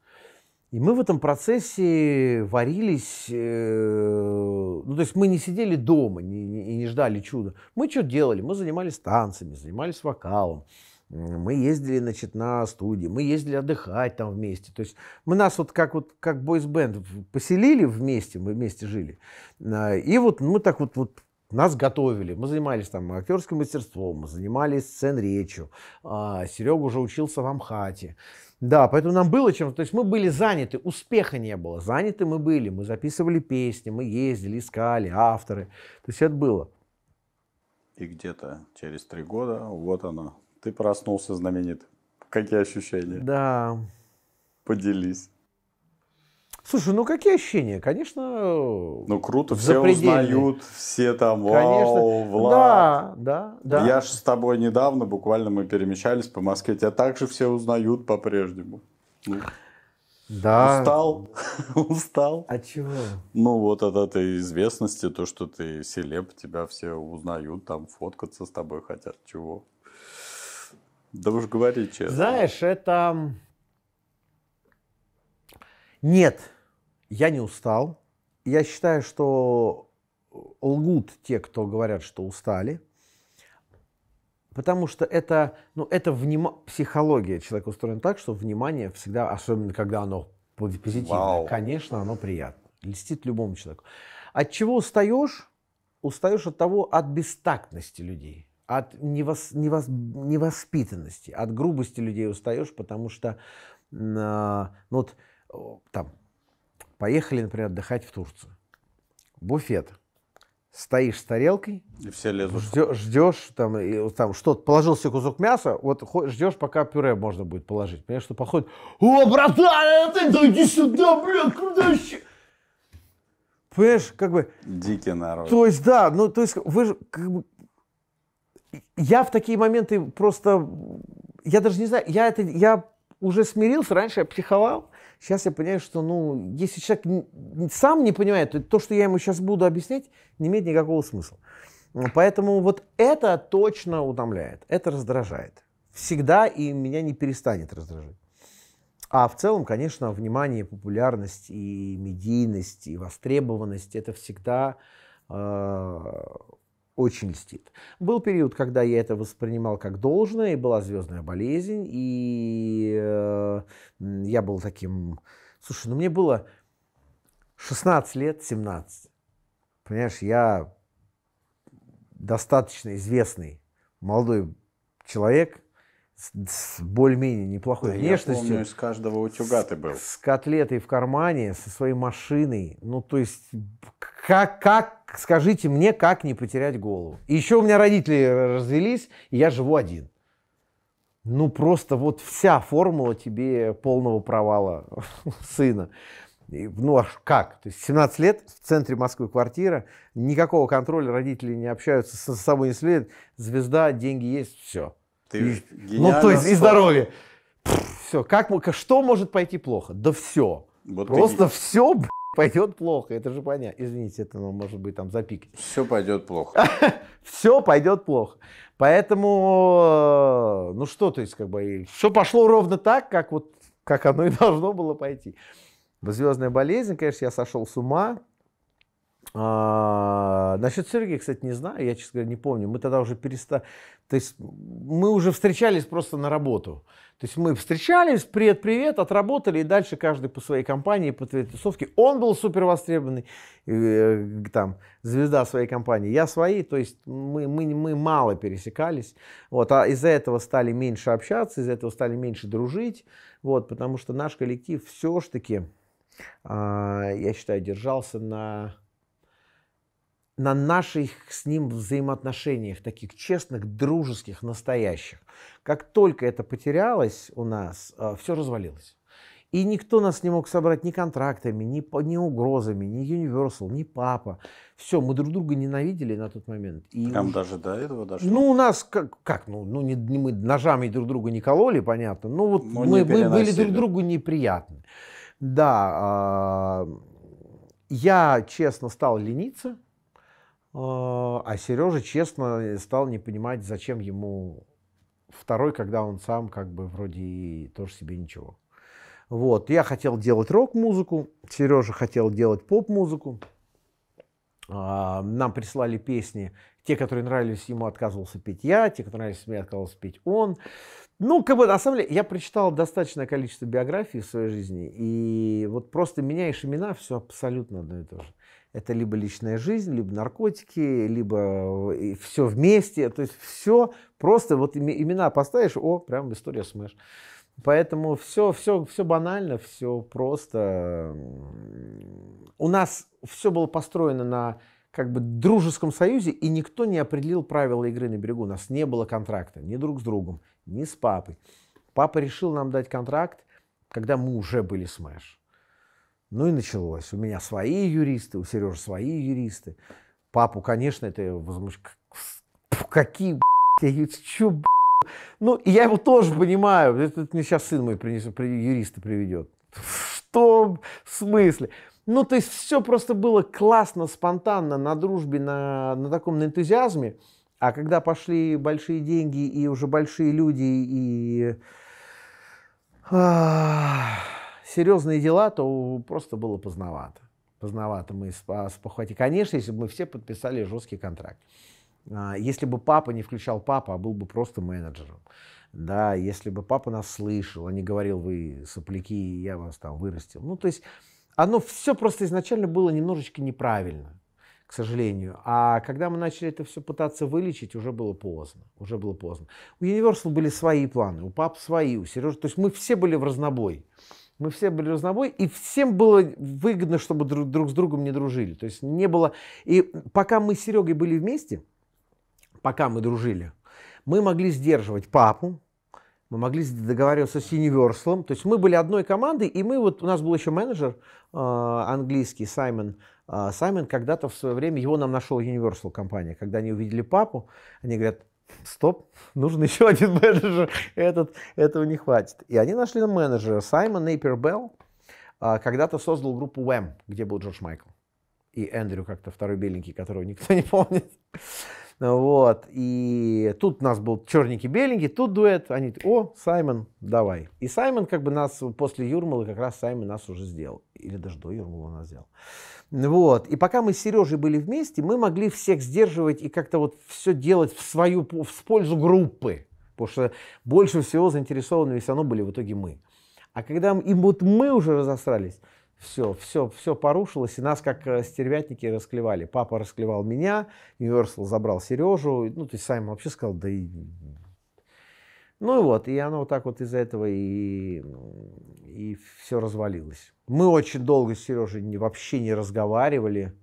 и мы в этом процессе варились. Э, ну, то есть мы не сидели дома и не, не, не ждали чуда. Мы что делали? Мы занимались танцами, занимались вокалом мы ездили, значит, на студии, мы ездили отдыхать там вместе. То есть мы нас вот как вот как бойсбенд поселили вместе, мы вместе жили. А, и вот мы так вот, вот нас готовили, мы занимались там актерским мастерством, мы занимались сцен речью, а, Серега уже учился в Амхате. Да, поэтому нам было чем, то есть мы были заняты, успеха не было, заняты мы были, мы записывали песни, мы ездили, искали авторы, то есть это было. И где-то через три года вот она, ты проснулся знаменит. Какие ощущения? Да. Поделись. Слушай, ну какие ощущения? Конечно. Ну круто, все узнают, все там, вау, Конечно. Влад. Да, да, да. Я же с тобой недавно, буквально мы перемещались по Москве, тебя также все узнают по-прежнему. Ну, да. Устал? Устал? А чего? Ну, вот от этой известности, то, что ты селеп, тебя все узнают, там фоткаться с тобой хотят. Чего? Да уж говори честно. Знаешь, это... Нет, я не устал. Я считаю, что лгут те, кто говорят, что устали. Потому что это, ну, это вним... психология человека устроена так, что внимание всегда, особенно когда оно позитивное, Вау. конечно, оно приятно. Льстит любому человеку. От чего устаешь? Устаешь от того, от бестактности людей от невос, невос, невоспитанности, от грубости людей устаешь, потому что э, ну вот там поехали, например, отдыхать в Турцию. Буфет. Стоишь с тарелкой, и все лезут. Ждешь, ждешь там, и, там что-то, положил себе кусок мяса, вот ждешь, пока пюре можно будет положить. Понимаешь, что походит, о, братан, ты да иди сюда, блядь, куда еще? Понимаешь, как бы... Дикий народ. То есть, да, ну, то есть, вы же, как бы, я в такие моменты просто, я даже не знаю, я это, я уже смирился, раньше я психовал, сейчас я понимаю, что, ну, если человек сам не понимает, то, то что я ему сейчас буду объяснять, не имеет никакого смысла. Поэтому вот это точно утомляет, это раздражает. Всегда и меня не перестанет раздражать. А в целом, конечно, внимание, популярность и медийность, и востребованность – это всегда э, очень льстит. Был период, когда я это воспринимал как должное, и была звездная болезнь, и э, я был таким... Слушай, ну мне было 16 лет, 17. Понимаешь, я достаточно известный молодой человек, с более-менее неплохой да, внешностью. Я помню, из каждого утюга ты был. С котлетой в кармане, со своей машиной. Ну, то есть, как, как, скажите мне, как не потерять голову? И еще у меня родители развелись, и я живу один. Ну, просто вот вся формула тебе полного провала сына. Ну, аж как? То есть 17 лет, в центре Москвы квартира, никакого контроля, родители не общаются, с собой не следят, звезда, деньги есть, все. Ты и, ну, то есть и здоровье. Все, как, что может пойти плохо? Да все. Вот Просто ты... все пойдет плохо, это же понятно. Извините, это ну, может быть там запикать. Все пойдет плохо. Все пойдет плохо. Поэтому, э, ну что, то есть, как бы, все пошло ровно так, как вот, как оно и должно было пойти. Звездная болезнь, конечно, я сошел с ума, а, насчет Сергея, кстати, не знаю, я, честно говоря, не помню. Мы тогда уже перестали... То есть мы уже встречались просто на работу. То есть мы встречались, привет-привет, отработали, и дальше каждый по своей компании, по своей тусовке. Он был супер востребованный, э, э, там, звезда своей компании, я свои, То есть мы, мы, мы мало пересекались. Вот, а из-за этого стали меньше общаться, из-за этого стали меньше дружить. Вот, потому что наш коллектив все-таки, э, а, я считаю, держался на на наших с ним взаимоотношениях, таких честных, дружеских, настоящих. Как только это потерялось у нас, э, все развалилось. И никто нас не мог собрать ни контрактами, ни, ни угрозами, ни Universal, ни папа. Все, мы друг друга ненавидели на тот момент. И Там уж... даже до этого дошло? Ну, у нас как, как ну, ну не, не мы ножами друг друга не кололи, понятно. Ну, вот Но ну, мы, мы были друг другу неприятны. Да, э, я, честно, стал лениться. А, а Сережа, честно, стал не понимать, зачем ему второй, когда он сам как бы вроде и тоже себе ничего. Вот, я хотел делать рок-музыку, Сережа хотел делать поп-музыку. А, нам прислали песни, те, которые нравились ему, отказывался петь я, те, которые нравились мне, отказывался петь он. Ну, как бы, на самом деле, я прочитал достаточное количество биографий в своей жизни, и вот просто меняешь имена, все абсолютно одно и то же. Это либо личная жизнь, либо наркотики, либо э, все вместе. То есть все просто, вот имена поставишь, о, прям история смэш. Поэтому все, все, все банально, все просто. У нас все было построено на как бы дружеском союзе, и никто не определил правила игры на берегу. У нас не было контракта ни друг с другом, ни с папой. Папа решил нам дать контракт, когда мы уже были смэш. Ну и началось. У меня свои юристы, у Сережи свои юристы. Папу, конечно, это возмущ... Какие, блядь, чё, блядь? Ну, я его тоже понимаю. Это, мне сейчас сын мой принесет, юриста приведет. Что в смысле? Ну, то есть все просто было классно, спонтанно, на дружбе, на, на таком на энтузиазме. А когда пошли большие деньги и уже большие люди, и... А, серьезные дела, то просто было поздновато. Поздновато мы спохватили. А, Конечно, если бы мы все подписали жесткий контракт. А, если бы папа не включал папа, а был бы просто менеджером. Да, если бы папа нас слышал, а не говорил, вы сопляки, я вас там вырастил. Ну, то есть оно все просто изначально было немножечко неправильно к сожалению. А когда мы начали это все пытаться вылечить, уже было поздно. Уже было поздно. У Universal были свои планы, у пап свои, у Сережи. То есть мы все были в разнобой мы все были разнобой, и всем было выгодно, чтобы друг, друг с другом не дружили. То есть не было... И пока мы с Серегой были вместе, пока мы дружили, мы могли сдерживать папу, мы могли договариваться с Universal. То есть мы были одной командой, и мы вот... У нас был еще менеджер э, английский, Саймон, э, Саймон когда-то в свое время, его нам нашел Universal компания. Когда они увидели папу, они говорят, стоп, нужен еще один менеджер, этот, этого не хватит. И они нашли менеджера. Саймон Нейпер Белл когда-то создал группу Wham, где был Джордж Майкл. И Эндрю как-то второй беленький, которого никто не помнит. Вот. И тут у нас был черненький-беленький, тут дуэт. Они, о, Саймон, давай. И Саймон как бы нас после Юрмала, как раз Саймон нас уже сделал. Или даже до Юрмала нас сделал. Вот. И пока мы с Сережей были вместе, мы могли всех сдерживать и как-то вот все делать в свою, в пользу группы. Потому что больше всего заинтересованы все равно были в итоге мы. А когда им вот мы уже разосрались, все, все, все порушилось, и нас как э, стервятники расклевали. Папа расклевал меня, Universal забрал Сережу, ну, то есть Саймон вообще сказал, да и... Ну и вот, и оно вот так вот из-за этого и, и все развалилось. Мы очень долго с Сережей не, вообще не разговаривали,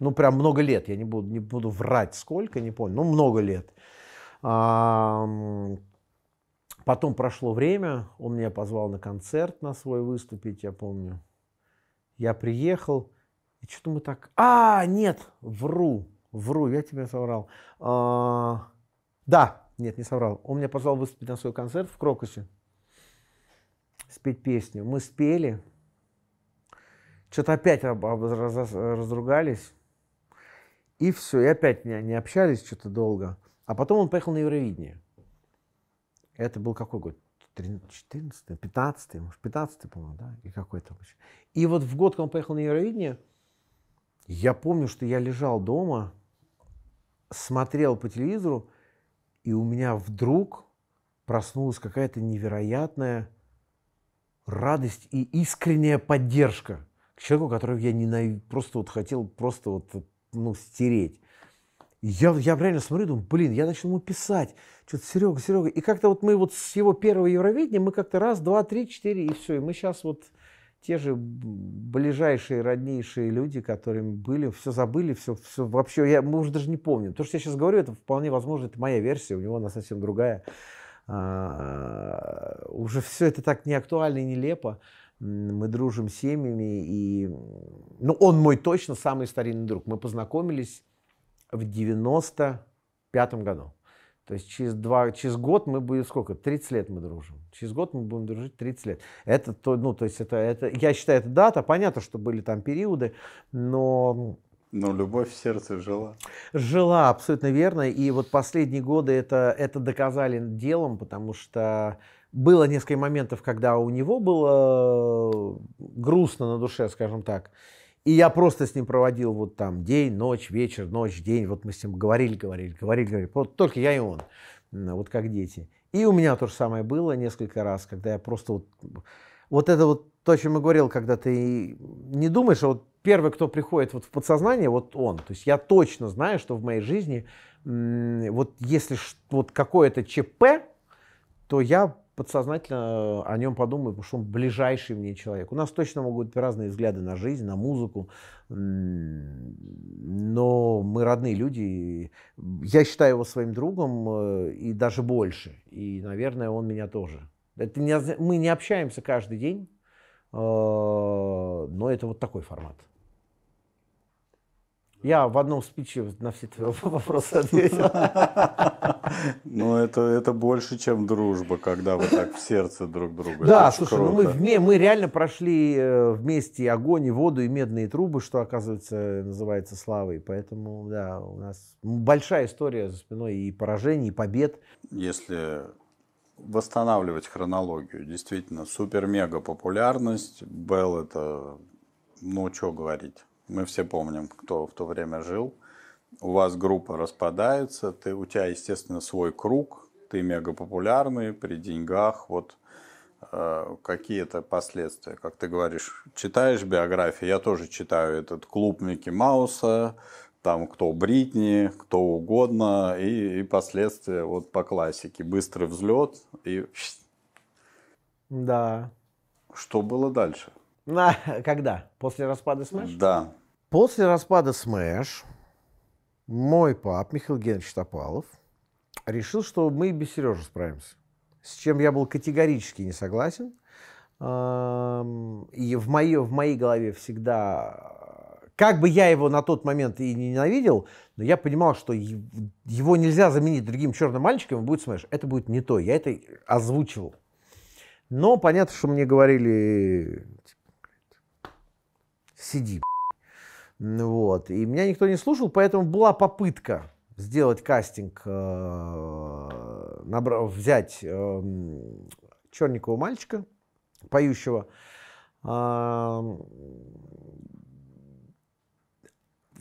ну, прям много лет, я не буду, не буду врать сколько, не помню, ну, много лет. А, потом прошло время, он меня позвал на концерт на свой выступить, я помню я приехал, и что-то мы так... А, нет, вру, вру, я тебя соврал. А, да, нет, не соврал. Он меня позвал выступить на свой концерт в Крокусе, спеть песню. Мы спели, что-то опять разругались, и все, и опять не, не общались что-то долго. А потом он поехал на Евровидение. Это был какой год? 14 15 может, 15 по-моему, да, и какой-то. вообще. И вот в год, когда он поехал на Евровидение, я помню, что я лежал дома, смотрел по телевизору, и у меня вдруг проснулась какая-то невероятная радость и искренняя поддержка к человеку, которого я ненавид... просто вот хотел просто вот, ну, стереть я, я реально смотрю, думаю, блин, я начал ему писать. Что-то Серега, Серега. И как-то вот мы вот с его первого Евровидения, мы как-то раз, два, три, четыре, и все. И мы сейчас вот те же ближайшие, роднейшие люди, которыми были, все забыли, все, все вообще, я, мы уже даже не помним. То, что я сейчас говорю, это вполне возможно, это моя версия, у него она совсем другая. А, уже все это так не актуально и нелепо. Мы дружим с семьями, и... Ну, он мой точно самый старинный друг. Мы познакомились в девяносто пятом году. То есть через, два, через год мы будем сколько? 30 лет мы дружим. Через год мы будем дружить 30 лет. Это, то, ну, то есть это, это, я считаю, это дата. Понятно, что были там периоды, но... Но любовь в сердце жила. Жила, абсолютно верно. И вот последние годы это, это доказали делом, потому что было несколько моментов, когда у него было э, грустно на душе, скажем так. И я просто с ним проводил вот там день, ночь, вечер, ночь, день. Вот мы с ним говорили, говорили, говорили, говорили. Вот только я и он, вот как дети. И у меня то же самое было несколько раз, когда я просто вот... Вот это вот то, о чем я говорил, когда ты не думаешь, а вот первый, кто приходит вот в подсознание, вот он. То есть я точно знаю, что в моей жизни вот если вот какое-то ЧП, то я подсознательно э, о нем подумаю, потому что он ближайший мне человек. У нас точно могут быть разные взгляды на жизнь, на музыку, но мы родные люди. Я считаю его своим другом э, и даже больше. И, наверное, он меня тоже. Это не, мы не общаемся каждый день, э, но это вот такой формат. Я в одном спиче на все твои вопросы ответил. Ну, это, это больше, чем дружба, когда вы так в сердце друг друга. Да, это слушай, ну мы, мы реально прошли э, вместе огонь и воду, и медные трубы, что, оказывается, называется славой. Поэтому, да, у нас большая история за спиной и поражений, и побед. Если восстанавливать хронологию, действительно, супер-мега популярность, Белл это, ну, что говорить мы все помним, кто в то время жил. У вас группа распадается, ты, у тебя, естественно, свой круг, ты мега популярный, при деньгах, вот э, какие-то последствия, как ты говоришь, читаешь биографии, я тоже читаю этот клуб Микки Мауса, там кто Бритни, кто угодно, и, и последствия вот по классике. Быстрый взлет и... Да. Что было дальше? На, когда? После распада СМЭШ? Да. После распада СМЭШ мой пап, Михаил Геннадьевич Топалов, решил, что мы без Сережи справимся. С чем я был категорически не согласен. И в моей, в моей голове всегда... Как бы я его на тот момент и не ненавидел, но я понимал, что его нельзя заменить другим черным мальчиком, будет смеш. Это будет не то. Я это озвучивал. Но понятно, что мне говорили, сиди. Ну вот. И меня никто не слушал, поэтому была попытка сделать кастинг, э, взять э, эм, черникового мальчика, поющего.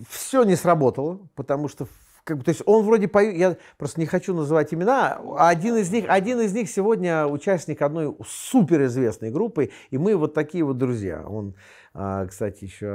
все не сработало, потому что как бы, то есть он вроде поет, я просто не хочу называть имена, а один из них, один из них сегодня участник одной суперизвестной группы, и мы вот такие вот друзья. Он а, кстати, еще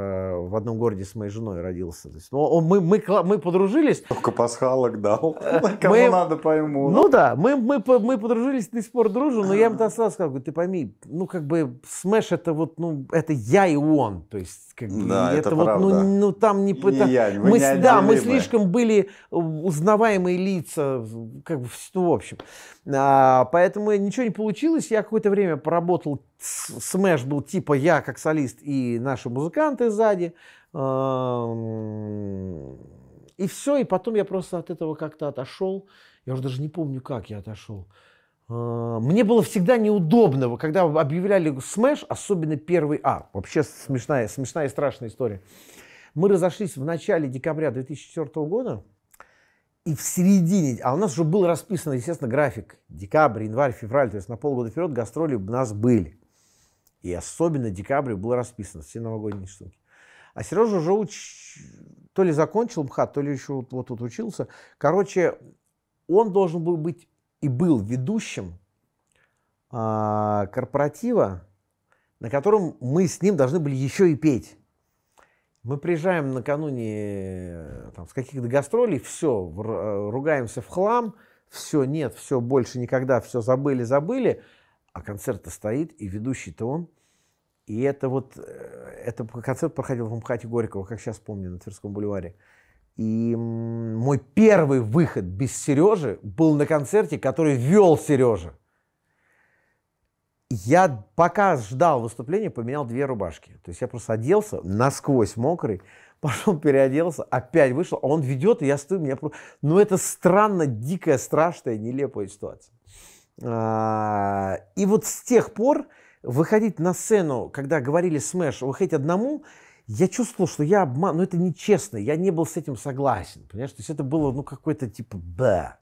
в одном городе с моей женой родился. То есть, ну, мы, мы, мы подружились. Только пасхалок дал. Э, Кому мы, надо пойму. Ну да, мы, мы, мы подружились, до сих пор дружил, но я ему тогда сразу сказал, ты пойми, ну как бы Смеш это вот, ну это я и он. То есть как бы, да, это, это вот, ну, правда. ну, ну там не... не это, я, мы, не да, мы слишком были узнаваемые лица, как бы, ну, в общем. А, поэтому ничего не получилось. Я какое-то время поработал Смеш был типа я как солист и наши музыканты сзади. Эм, и все, и потом я просто от этого как-то отошел. Я уже даже не помню, как я отошел. Э, мне было всегда неудобно, когда объявляли смеш особенно первый А. Вообще смешная, смешная и страшная история. Мы разошлись в начале декабря 2004 года. И в середине, а у нас уже был расписан, естественно, график. Декабрь, январь, февраль, то есть на полгода вперед гастроли у нас были. И особенно декабрь был расписан, все новогодние штуки. А Сережа уже уч... то ли закончил МХАТ, то ли еще вот, вот тут учился. Короче, он должен был быть и был ведущим а, корпоратива, на котором мы с ним должны были еще и петь. Мы приезжаем накануне э, там, с каких-то гастролей, все, э, ругаемся в хлам, все, нет, все, больше никогда, все забыли, забыли а концерт стоит, и ведущий-то он. И это вот, э, это концерт проходил в МХАТе Горького, как сейчас помню, на Тверском бульваре. И мой первый выход без Сережи был на концерте, который вел Сережа. Я пока ждал выступления, поменял две рубашки. То есть я просто оделся, насквозь мокрый, пошел переоделся, опять вышел, а он ведет, и я стою, меня... Ну это странно, дикая, страшная, нелепая ситуация. А, и вот с тех пор выходить на сцену, когда говорили Смэш, выходить одному, я чувствовал, что я обман, но ну, это нечестно, я не был с этим согласен, понимаешь, то есть это было, ну, какой то типа, да.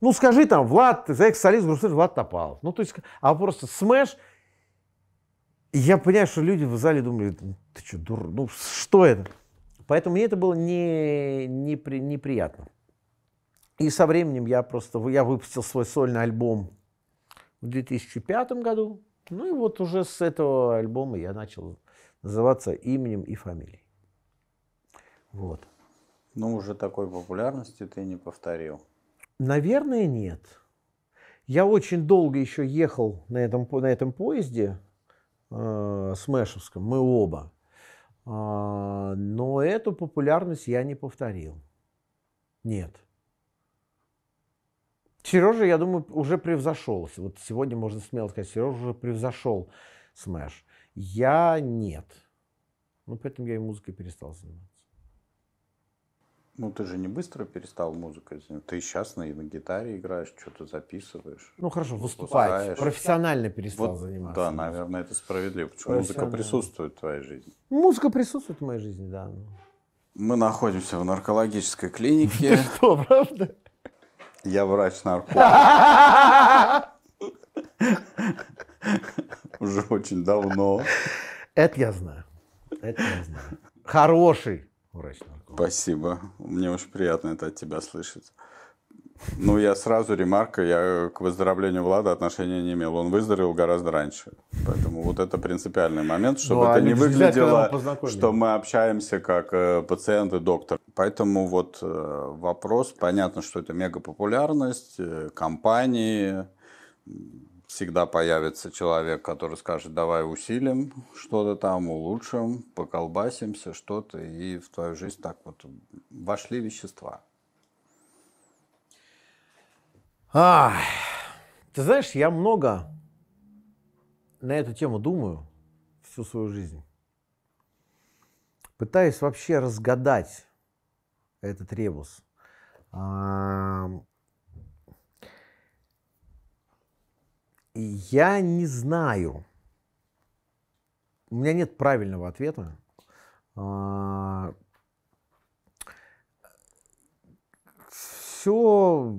Ну, скажи там, Влад, ты экс-солист, Влад Топалов. Ну, то есть, а просто Смэш, я понимаю, что люди в зале думали, «Ну, ты что, дур, ну, что это? Поэтому мне это было не, не при, неприятно. И со временем я просто я выпустил свой сольный альбом в 2005 году. Ну и вот уже с этого альбома я начал называться именем и фамилией. Вот. Ну, уже такой популярности ты не повторил. Наверное, нет. Я очень долго еще ехал на этом, на этом поезде э, с Мэшевском, мы оба. Э, но эту популярность я не повторил. Нет. Сережа, я думаю, уже превзошел. Вот сегодня можно смело сказать, Сережа уже превзошел Смэш. Я нет. Ну, поэтому я и музыкой перестал заниматься. Ну, ты же не быстро перестал музыкой заниматься. Ты сейчас на, на гитаре играешь, что-то записываешь. Ну, хорошо, выступать. Профессионально перестал вот, заниматься. Да, наверное, это справедливо. Почему музыка присутствует в твоей жизни? Музыка присутствует в моей жизни, да. Ну. Мы находимся в наркологической клинике. Что, правда? Я врач-нарколог. Уже очень давно. Это я знаю. Это я знаю. Хороший врач-нарколог. Спасибо. Мне очень приятно это от тебя слышать. Ну, я сразу ремарка, я к выздоровлению Влада отношения не имел. Он выздоровел гораздо раньше. Поэтому вот это принципиальный момент, ну, чтобы ну, это а не выглядело, что мы общаемся как э, пациент и доктор. Поэтому вот э, вопрос, понятно, что это мега популярность, э, компании, всегда появится человек, который скажет, давай усилим что-то там, улучшим, поколбасимся что-то, и в твою жизнь так вот вошли вещества. А, ты знаешь, я много на эту тему думаю всю свою жизнь. Пытаюсь вообще разгадать этот ребус. Я не знаю. У меня нет правильного ответа. А, Все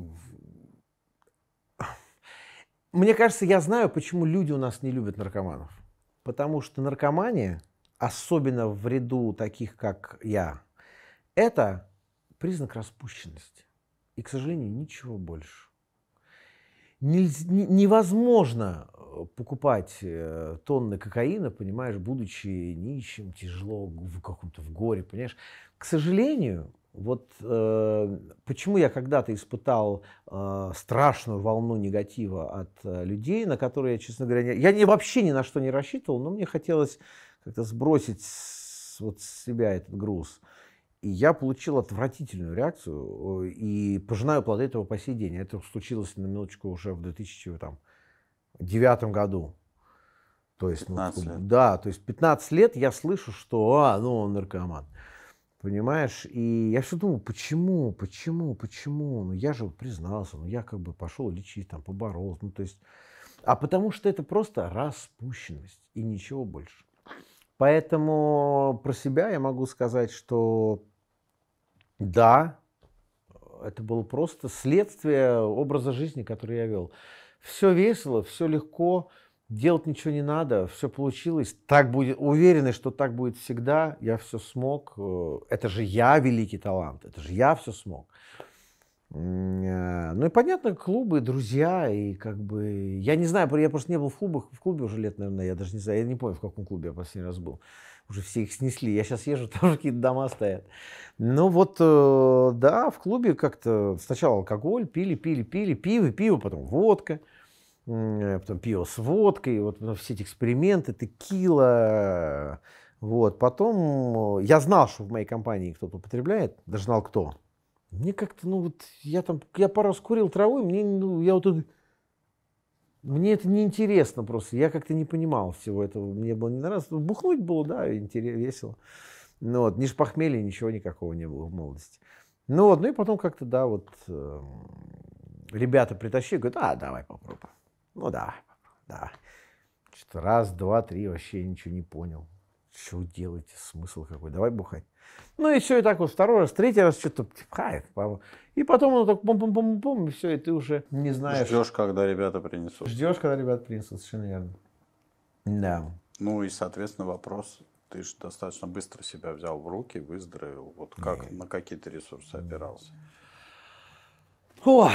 мне кажется, я знаю, почему люди у нас не любят наркоманов. Потому что наркомания, особенно в ряду таких, как я, это признак распущенности. И, к сожалению, ничего больше. невозможно э, покупать э, тонны кокаина, понимаешь, будучи нищим, тяжело, в каком-то в горе, понимаешь. К сожалению, вот э, почему я когда-то испытал э, страшную волну негатива от э, людей, на которые я, честно говоря, не, я не, вообще ни на что не рассчитывал, но мне хотелось как-то сбросить с, вот с себя этот груз. И я получил отвратительную реакцию э, и пожинаю плоды этого по сей день. Это случилось на минуточку уже в 2009 году. То есть, 15 ну, да, то есть 15 лет я слышу, что, а, ну, он наркоман. Понимаешь? И я все думал, почему, почему, почему? Ну, я же признался, ну, я как бы пошел лечить, там, поборолся. Ну, то есть... А потому что это просто распущенность и ничего больше. Поэтому про себя я могу сказать, что да, это было просто следствие образа жизни, который я вел. Все весело, все легко, делать ничего не надо, все получилось, так будет, уверены, что так будет всегда, я все смог, э, это же я великий талант, это же я все смог. Э, ну и понятно, клубы, друзья, и как бы, я не знаю, я просто не был в клубах, в клубе уже лет, наверное, я даже не знаю, я не помню, в каком клубе я последний раз был. Уже все их снесли, я сейчас езжу, там уже какие-то дома стоят. Ну вот, э, да, в клубе как-то сначала алкоголь, пили, пили, пили, пиво, пиво, потом водка – Э, потом пиво с водкой, вот ну, все эти эксперименты, текила. Вот. Потом э, я знал, что в моей компании кто-то употребляет, даже знал кто. Мне как-то, ну вот, я там, я пару раз курил траву, и мне, ну, я вот тут, мне это неинтересно просто, я как-то не понимал всего этого, мне было не нравится, ну, бухнуть было, да, интересно, весело. Ну вот, ни похмелья, ничего никакого не было в молодости. Ну вот, ну и потом как-то, да, вот, э, ребята притащили, говорят, а, давай попробуем. Ну да, да. Что-то раз, два, три, вообще ничего не понял. Что вы делаете? Смысл какой? Давай бухать. Ну и все, и так вот второй раз, третий раз что-то пхает. И потом оно так пум-пум-пум-пум, и все, и ты уже не знаешь. Ждешь, когда ребята принесут. Ждешь, когда ребята принесут, совершенно верно. Да. Ну и, соответственно, вопрос, ты же достаточно быстро себя взял в руки, выздоровел. Вот как, Нет. на какие то ресурсы опирался? Ой,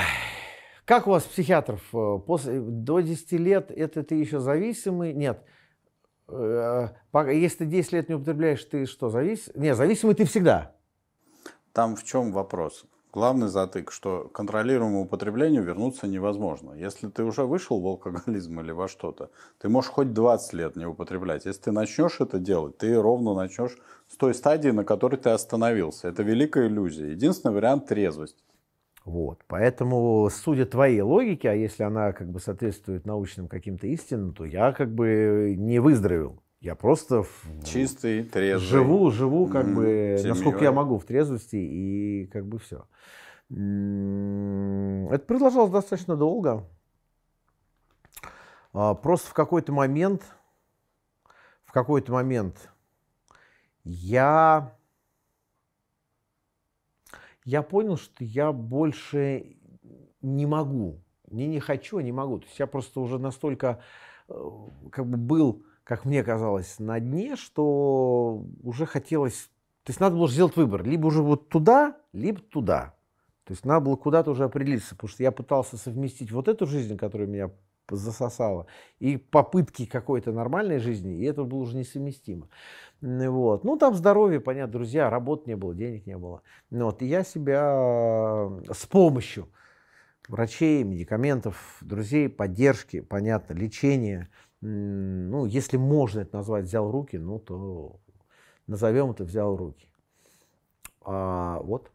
как у вас психиатров? Э, после, до 10 лет это ты еще зависимый? Нет. Э, если ты 10 лет не употребляешь, ты что, завис? Не, зависимый ты всегда. Там в чем вопрос? Главный затык, что к контролируемому употреблению вернуться невозможно. Если ты уже вышел в алкоголизм или во что-то, ты можешь хоть 20 лет не употреблять. Если ты начнешь это делать, ты ровно начнешь с той стадии, на которой ты остановился. Это великая иллюзия. Единственный вариант – трезвость. Вот. Поэтому, судя твоей логике, а если она как бы соответствует научным каким-то истинам, то я как бы не выздоровел. Я просто чистый, трезвый. Живу, живу как бы, Тем насколько я могу в трезвости и как бы все. Это продолжалось достаточно долго. А, просто в какой-то момент, в какой-то момент я я понял, что я больше не могу. Не не хочу, а не могу. То есть я просто уже настолько э, как бы был, как мне казалось, на дне, что уже хотелось... То есть надо было сделать выбор. Либо уже вот туда, либо туда. То есть надо было куда-то уже определиться, потому что я пытался совместить вот эту жизнь, которая меня засосало. И попытки какой-то нормальной жизни, и это было уже несовместимо. Вот. Ну, там здоровье, понятно, друзья, работы не было, денег не было. Ну, вот. И я себя с помощью врачей, медикаментов, друзей, поддержки, понятно, лечения, ну, если можно это назвать, взял руки, ну, то назовем это взял руки. А, вот.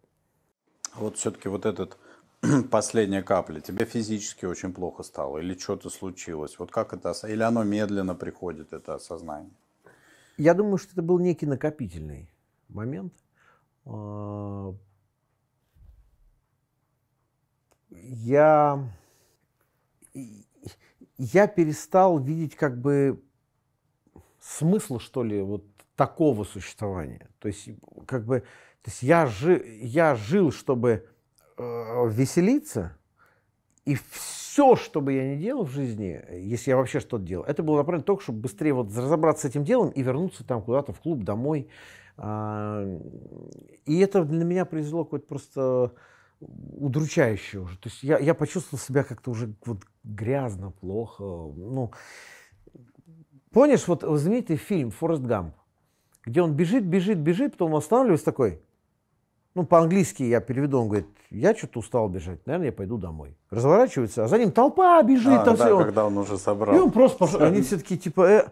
А вот все-таки вот этот последняя капля, тебе физически очень плохо стало, или что-то случилось, вот как это, или оно медленно приходит, это осознание? Я думаю, что это был некий накопительный момент. А, я, я перестал видеть как бы смысл, что ли, вот такого существования. То есть, как бы, то есть я, жи, я жил, чтобы Э, веселиться, и все, что бы я ни делал в жизни, если я вообще что-то делал, это было направлено только, чтобы быстрее вот разобраться с этим делом и вернуться там куда-то в клуб, домой. А, и это для меня произвело какое-то просто удручающее уже. То есть я, я почувствовал себя как-то уже вот грязно, плохо. Ну, помнишь, вот знаменитый фильм «Форест Гамп», где он бежит, бежит, бежит, потом останавливается такой – ну, по-английски я переведу, он говорит, я что-то устал бежать, наверное, я пойду домой. Разворачивается, а за ним толпа бежит. А, там да, все. когда он уже собрал. И он просто пошел. Они все таки типа... Э...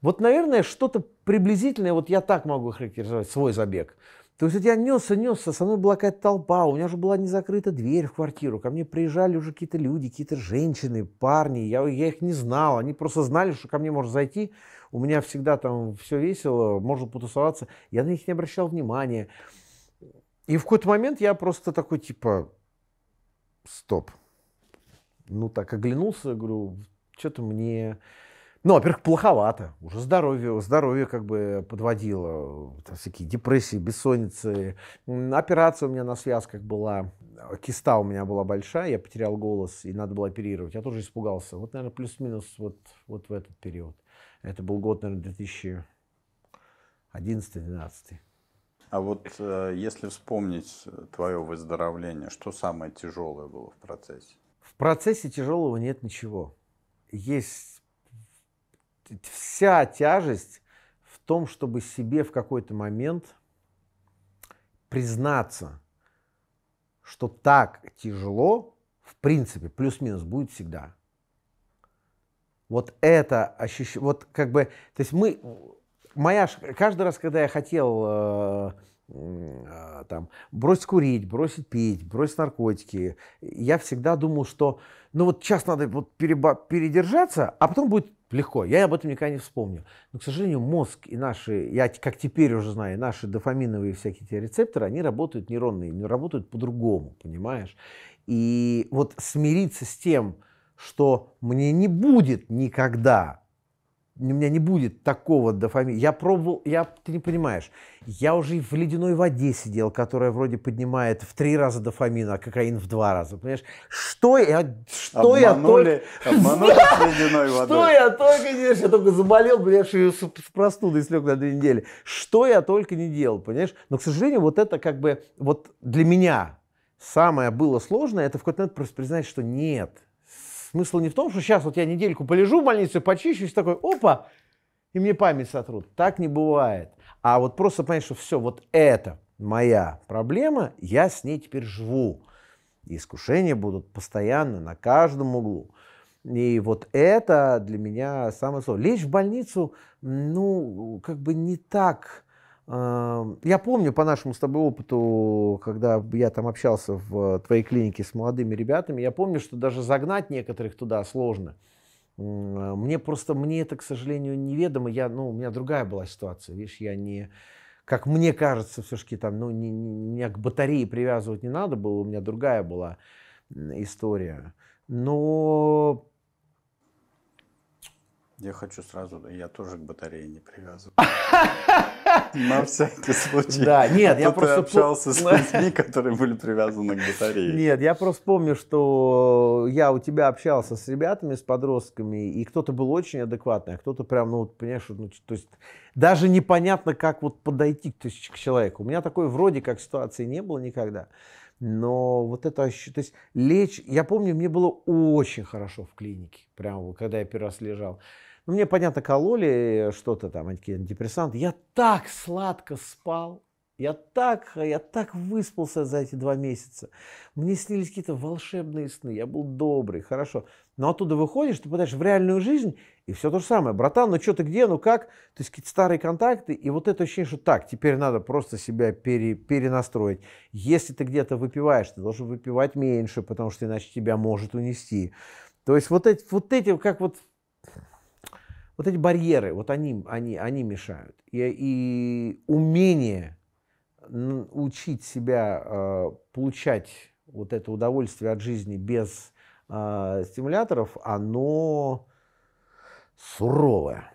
Вот, наверное, что-то приблизительное, вот я так могу характеризовать свой забег. То есть я несся, несся, со мной была какая-то толпа, у меня же была не закрыта дверь в квартиру, ко мне приезжали уже какие-то люди, какие-то женщины, парни, я, я их не знал, они просто знали, что ко мне можно зайти, у меня всегда там все весело, можно потусоваться, я на них не обращал внимания. И в какой-то момент я просто такой, типа, стоп. Ну, так оглянулся, говорю, что-то мне... Ну, во-первых, плоховато. Уже здоровье, здоровье как бы подводило. Там всякие депрессии, бессонницы. Операция у меня на связках была. Киста у меня была большая, я потерял голос, и надо было оперировать. Я тоже испугался. Вот, наверное, плюс-минус вот, вот в этот период. Это был год, наверное, 2011-2012. А вот э, если вспомнить э, твое выздоровление, что самое тяжелое было в процессе? В процессе тяжелого нет ничего. Есть вся тяжесть в том, чтобы себе в какой-то момент признаться, что так тяжело, в принципе, плюс-минус будет всегда. Вот это ощущение, вот как бы, то есть мы моя, каждый раз, когда я хотел э, э, там, бросить курить, бросить пить, бросить наркотики. Я всегда думал, что ну вот сейчас надо вот переба- передержаться, а потом будет легко. Я об этом никогда не вспомню. Но, к сожалению, мозг и наши, я как теперь уже знаю, наши дофаминовые всякие те рецепторы, они работают нейронные, они работают по-другому, понимаешь? И вот смириться с тем, что мне не будет никогда у меня не будет такого дофамина. Я пробовал, я, ты не понимаешь, я уже в ледяной воде сидел, которая вроде поднимает в три раза дофамина, а кокаин в два раза. Понимаешь, что я, что обманули, я только... Обманули с ледяной водой. Что я только не делал, я только заболел, блядь, с, с простудой слег на две недели. Что я только не делал, понимаешь? Но, к сожалению, вот это как бы, вот для меня самое было сложное, это в какой-то момент просто признать, что нет – смысл не в том, что сейчас вот я недельку полежу в больнице, почищусь, такой, опа, и мне память сотрут. Так не бывает. А вот просто понять, что все, вот это моя проблема, я с ней теперь живу. И искушения будут постоянно на каждом углу. И вот это для меня самое слово. Лечь в больницу, ну, как бы не так я помню по нашему с тобой опыту, когда я там общался в э, твоей клинике с молодыми ребятами, я помню, что даже загнать некоторых туда сложно. Мне просто, мне это, к сожалению, неведомо. Я, ну, у меня другая была ситуация. Видишь, я не, как мне кажется, все-таки там, ну, не, не, к батарее привязывать не надо было, у меня другая была история. Но я хочу сразу, я тоже к батарее не привязываю. На всякий случай. Да, нет, я просто... общался с людьми, которые были привязаны к батарее. Нет, я просто помню, что я у тебя общался с ребятами, с подростками, и кто-то был очень адекватный, а кто-то прям, ну, понимаешь, ну, то есть даже непонятно, как вот подойти то есть, к человеку. У меня такой вроде как ситуации не было никогда. Но вот это ощущение, то есть лечь, я помню, мне было очень хорошо в клинике, прямо когда я первый раз лежал. Ну, мне, понятно, кололи э, что-то там, антидепрессанты. Я так сладко спал. Я так, я так выспался за эти два месяца. Мне снились какие-то волшебные сны. Я был добрый, хорошо. Но оттуда выходишь, ты подаешь в реальную жизнь, и все то же самое. Братан, ну что ты где, ну как? То есть какие-то старые контакты. И вот это ощущение, что так, теперь надо просто себя пере, перенастроить. Если ты где-то выпиваешь, ты должен выпивать меньше, потому что иначе тебя может унести. То есть вот эти, вот эти как вот вот эти барьеры, вот они, они, они мешают. И, и умение учить себя э, получать вот это удовольствие от жизни без э, стимуляторов, оно суровое.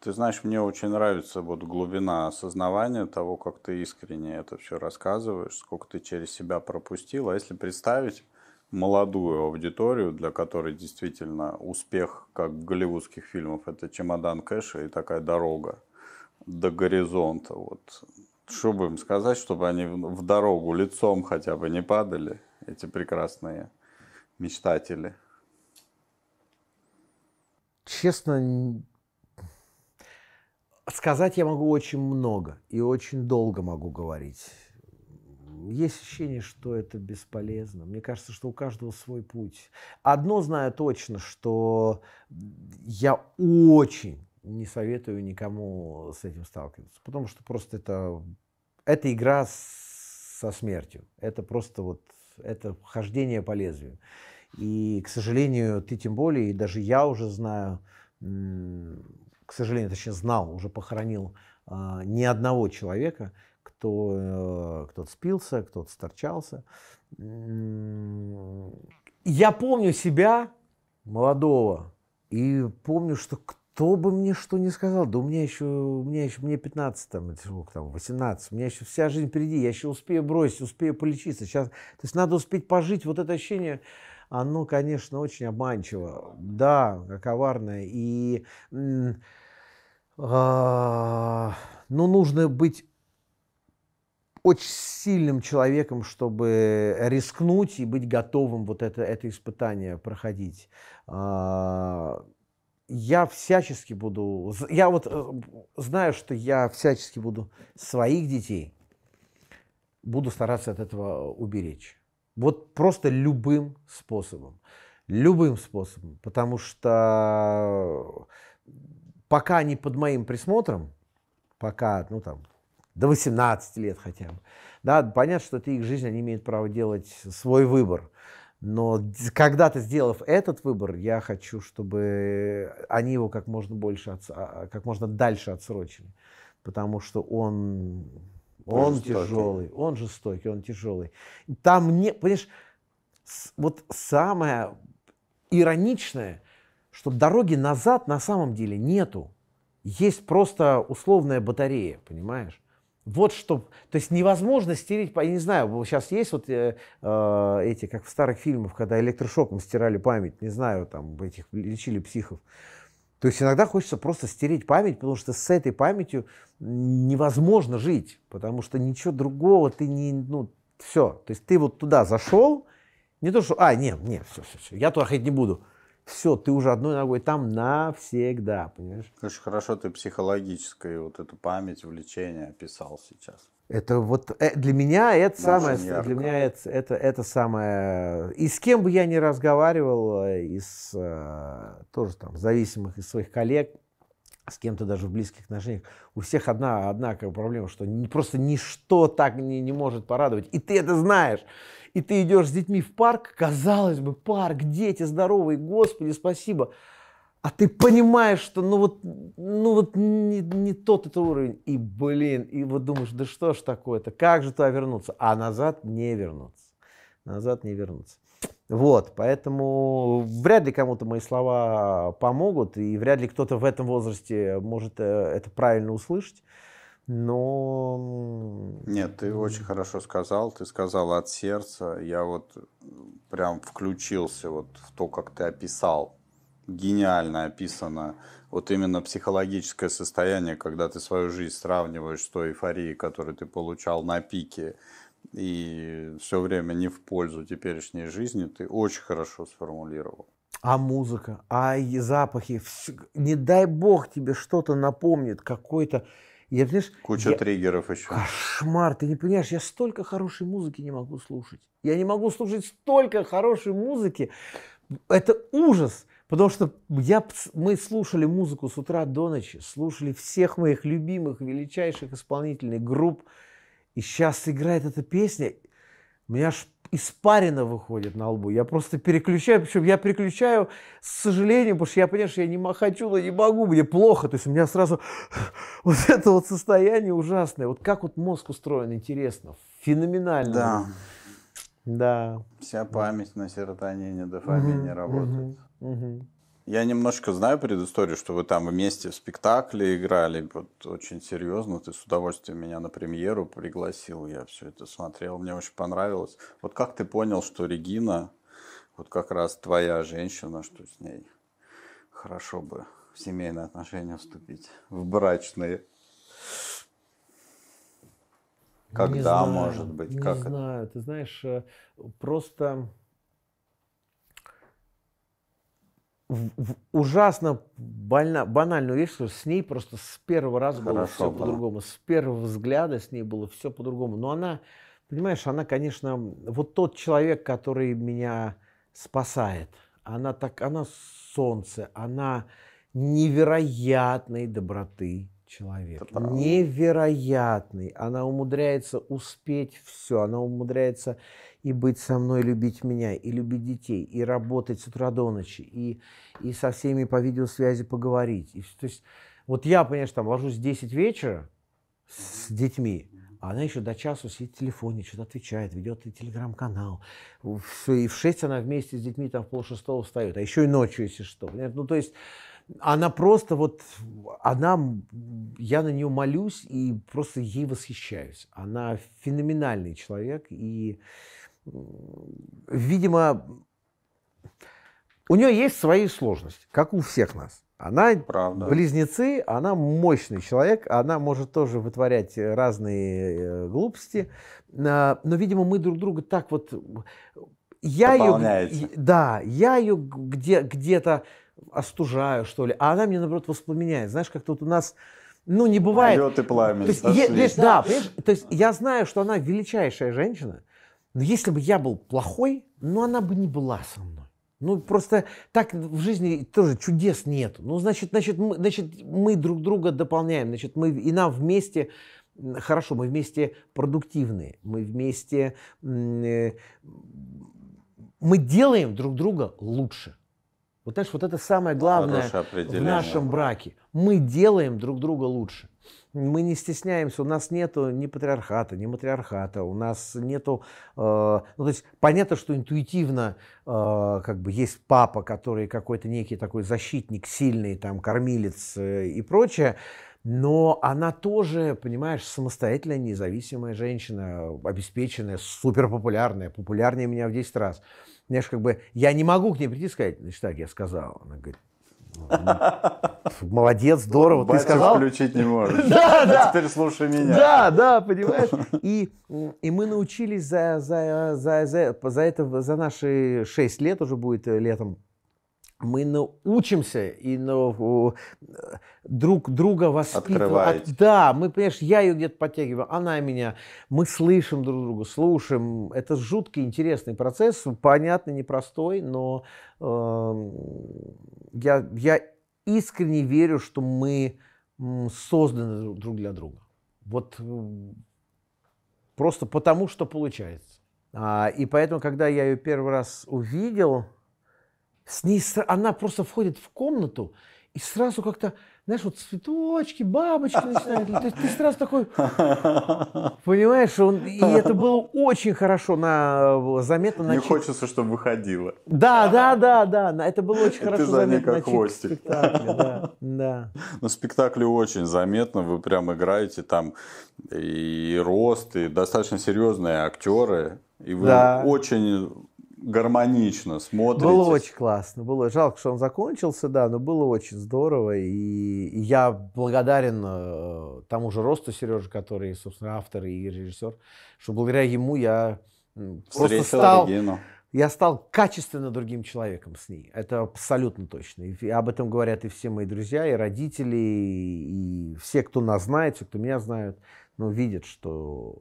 Ты знаешь, мне очень нравится вот глубина осознавания того, как ты искренне это все рассказываешь, сколько ты через себя пропустил. А если представить, молодую аудиторию, для которой действительно успех, как голливудских фильмов, это чемодан кэша и такая дорога до горизонта. Вот. Что бы им сказать, чтобы они в дорогу лицом хотя бы не падали, эти прекрасные мечтатели? Честно, сказать я могу очень много и очень долго могу говорить есть ощущение, что это бесполезно. Мне кажется, что у каждого свой путь. Одно знаю точно, что я очень не советую никому с этим сталкиваться, потому что просто это, это игра с, со смертью. Это просто вот это хождение по лезвию. И, к сожалению, ты тем более, и даже я уже знаю, к сожалению, точнее знал, уже похоронил э, а, ни одного человека, кто, э, кто-то спился, кто-то сторчался. Я помню себя молодого и помню, что кто бы мне что ни сказал, да у меня еще, у меня еще, мне 15, там, сколько там, 18, у меня еще вся жизнь впереди, я еще успею бросить, успею полечиться. Сейчас, то есть надо успеть пожить, вот это ощущение, оно, конечно, очень обманчиво, да, коварное, и, э, ну, нужно быть очень сильным человеком, чтобы рискнуть и быть готовым вот это, это испытание проходить. А, я всячески буду, я вот э, знаю, что я всячески буду своих детей, буду стараться от этого уберечь. Вот просто любым способом. Любым способом. Потому что пока они под моим присмотром, пока, ну там, до 18 лет хотя бы. Да, понятно, что это их жизнь, они имеют право делать свой выбор. Но когда-то сделав этот выбор, я хочу, чтобы они его как можно больше, а, а, как можно дальше отсрочили. Потому что он, он, он тяжелый, он жестокий, он тяжелый. Там не, понимаешь, вот самое ироничное, что дороги назад на самом деле нету. Есть просто условная батарея, понимаешь? Вот что, то есть невозможно стереть, я не знаю, сейчас есть вот э, э, эти, как в старых фильмах, когда электрошоком стирали память, не знаю, там этих лечили психов. То есть иногда хочется просто стереть память, потому что с этой памятью невозможно жить, потому что ничего другого ты не, ну, все. То есть ты вот туда зашел, не то, что, а, нет, нет, все, все, все, я туда ходить не буду все, ты уже одной ногой там навсегда, понимаешь? Очень хорошо ты психологическое вот эту память, влечение описал сейчас. Это вот э, для меня это Очень самое, ярко. для меня это, это, это самое. И с кем бы я ни разговаривал, э, из э, тоже там зависимых из своих коллег, с кем-то даже в близких отношениях, у всех одна, одна проблема, что просто ничто так не, не может порадовать. И ты это знаешь и ты идешь с детьми в парк, казалось бы, парк, дети здоровые, господи, спасибо. А ты понимаешь, что ну вот, ну вот не, не тот это уровень. И блин, и вот думаешь, да что ж такое-то, как же туда вернуться? А назад не вернуться. Назад не вернуться. Вот, поэтому вряд ли кому-то мои слова помогут, и вряд ли кто-то в этом возрасте может э, это правильно услышать но... Нет, ты очень хорошо сказал, ты сказал от сердца, я вот прям включился вот в то, как ты описал, гениально описано вот именно психологическое состояние, когда ты свою жизнь сравниваешь с той эйфорией, которую ты получал на пике, и все время не в пользу теперешней жизни, ты очень хорошо сформулировал. А музыка, а запахи, не дай бог тебе что-то напомнит, какой-то я, понимаешь, Куча я... триггеров еще. Кошмар, ты не понимаешь, я столько хорошей музыки не могу слушать. Я не могу слушать столько хорошей музыки. Это ужас. Потому что я, мы слушали музыку с утра до ночи, слушали всех моих любимых, величайших исполнительных групп. И сейчас играет эта песня. Меня аж испарина выходит на лбу. Я просто переключаю, причем я переключаю с сожалением, потому что я понимаю, что я не хочу, но не могу, мне плохо. То есть у меня сразу вот это вот состояние ужасное. Вот как вот мозг устроен, интересно. Феноменально. Да. Да. Вся память на серотонине, дофамине работает. Я немножко знаю предысторию, что вы там вместе в спектакле играли. Вот очень серьезно. Ты с удовольствием меня на премьеру пригласил. Я все это смотрел. Мне очень понравилось. Вот как ты понял, что Регина, вот как раз твоя женщина, что с ней хорошо бы в семейные отношения вступить, в брачные? Когда, не знаю, может быть? Не как знаю. Это? Ты знаешь, э, просто в, ужасно больна, банальную вещь, что с ней просто с первого раза Хорошо, было все да. по-другому. С первого взгляда с ней было все по-другому. Но она, понимаешь, она, конечно, вот тот человек, который меня спасает. Она так, она солнце, она невероятной доброты человек. Это Невероятный. Она умудряется успеть все. Она умудряется и быть со мной, любить меня, и любить детей, и работать с утра до ночи, и, и со всеми по видеосвязи поговорить. И, то есть, вот я, конечно там ложусь в 10 вечера с детьми, а она еще до часу сидит в телефоне, что-то отвечает, ведет и телеграм-канал. Все, и в 6 она вместе с детьми там в шестого встает, а еще и ночью, если что. Ну, то есть, она просто вот, она, я на нее молюсь и просто ей восхищаюсь. Она феноменальный человек и, видимо, у нее есть свои сложности, как у всех нас. Она Правда. близнецы, она мощный человек, она может тоже вытворять разные э, глупости. Э, но, видимо, мы друг друга так вот... Я ее, да, я ее где, где-то остужаю, что ли. А она мне наоборот, воспламеняет. Знаешь, как тут у нас ну, не бывает. Лед и пламя. То есть, я, видишь, да, понимаешь? То есть я знаю, что она величайшая женщина, но если бы я был плохой, ну, она бы не была со мной. Ну, просто так в жизни тоже чудес нет. Ну, значит, значит, мы, значит, мы друг друга дополняем. Значит, мы и нам вместе хорошо, мы вместе продуктивны, мы вместе э, мы делаем друг друга лучше. Вот знаешь, вот это самое главное в нашем браке. Мы делаем друг друга лучше. Мы не стесняемся, у нас нету ни патриархата, ни матриархата, у нас нету, э, ну то есть понятно, что интуитивно э, как бы есть папа, который какой-то некий такой защитник сильный, там кормилец э, и прочее, но она тоже, понимаешь, самостоятельная, независимая женщина, обеспеченная, суперпопулярная, популярнее меня в 10 раз знаешь, как бы я не могу к ней прийти и сказать, значит, так я сказал. Она говорит, «Ну, Молодец, здорово, ты сказал. включить не можешь. Да, а да. Теперь слушай меня. Да, да, понимаешь. И, и мы научились за, за, за, за, за это, за наши 6 лет уже будет летом, мы научимся и на, друг друга воспитывать. От, да, мы, понимаешь, я ее где-то подтягиваю, она меня. Мы слышим друг друга, слушаем. Это жуткий интересный процесс, понятный, непростой, но э, я, я искренне верю, что мы созданы друг для друга. Вот э, просто потому, что получается. А, и поэтому, когда я ее первый раз увидел, с ней она просто входит в комнату и сразу как-то, знаешь, вот цветочки, бабочки начинают. То ты сразу такой, понимаешь, он, и это было очень хорошо на, заметно. На Не чит... хочется, чтобы выходило Да, да, да, да, это было очень хорошо ты за ней как хвостик. Да, да. Ну, спектакле очень заметно, вы прям играете там и рост, и достаточно серьезные актеры, и вы да. очень гармонично смотрите. Было очень классно. Было жалко, что он закончился, да, но было очень здорово. И, я благодарен э, тому же Росту Сереже, который, собственно, автор и режиссер, что благодаря ему я Встретил просто стал... Регину. Я стал качественно другим человеком с ней. Это абсолютно точно. И об этом говорят и все мои друзья, и родители, и все, кто нас знает, все, кто меня знают, ну, видят, что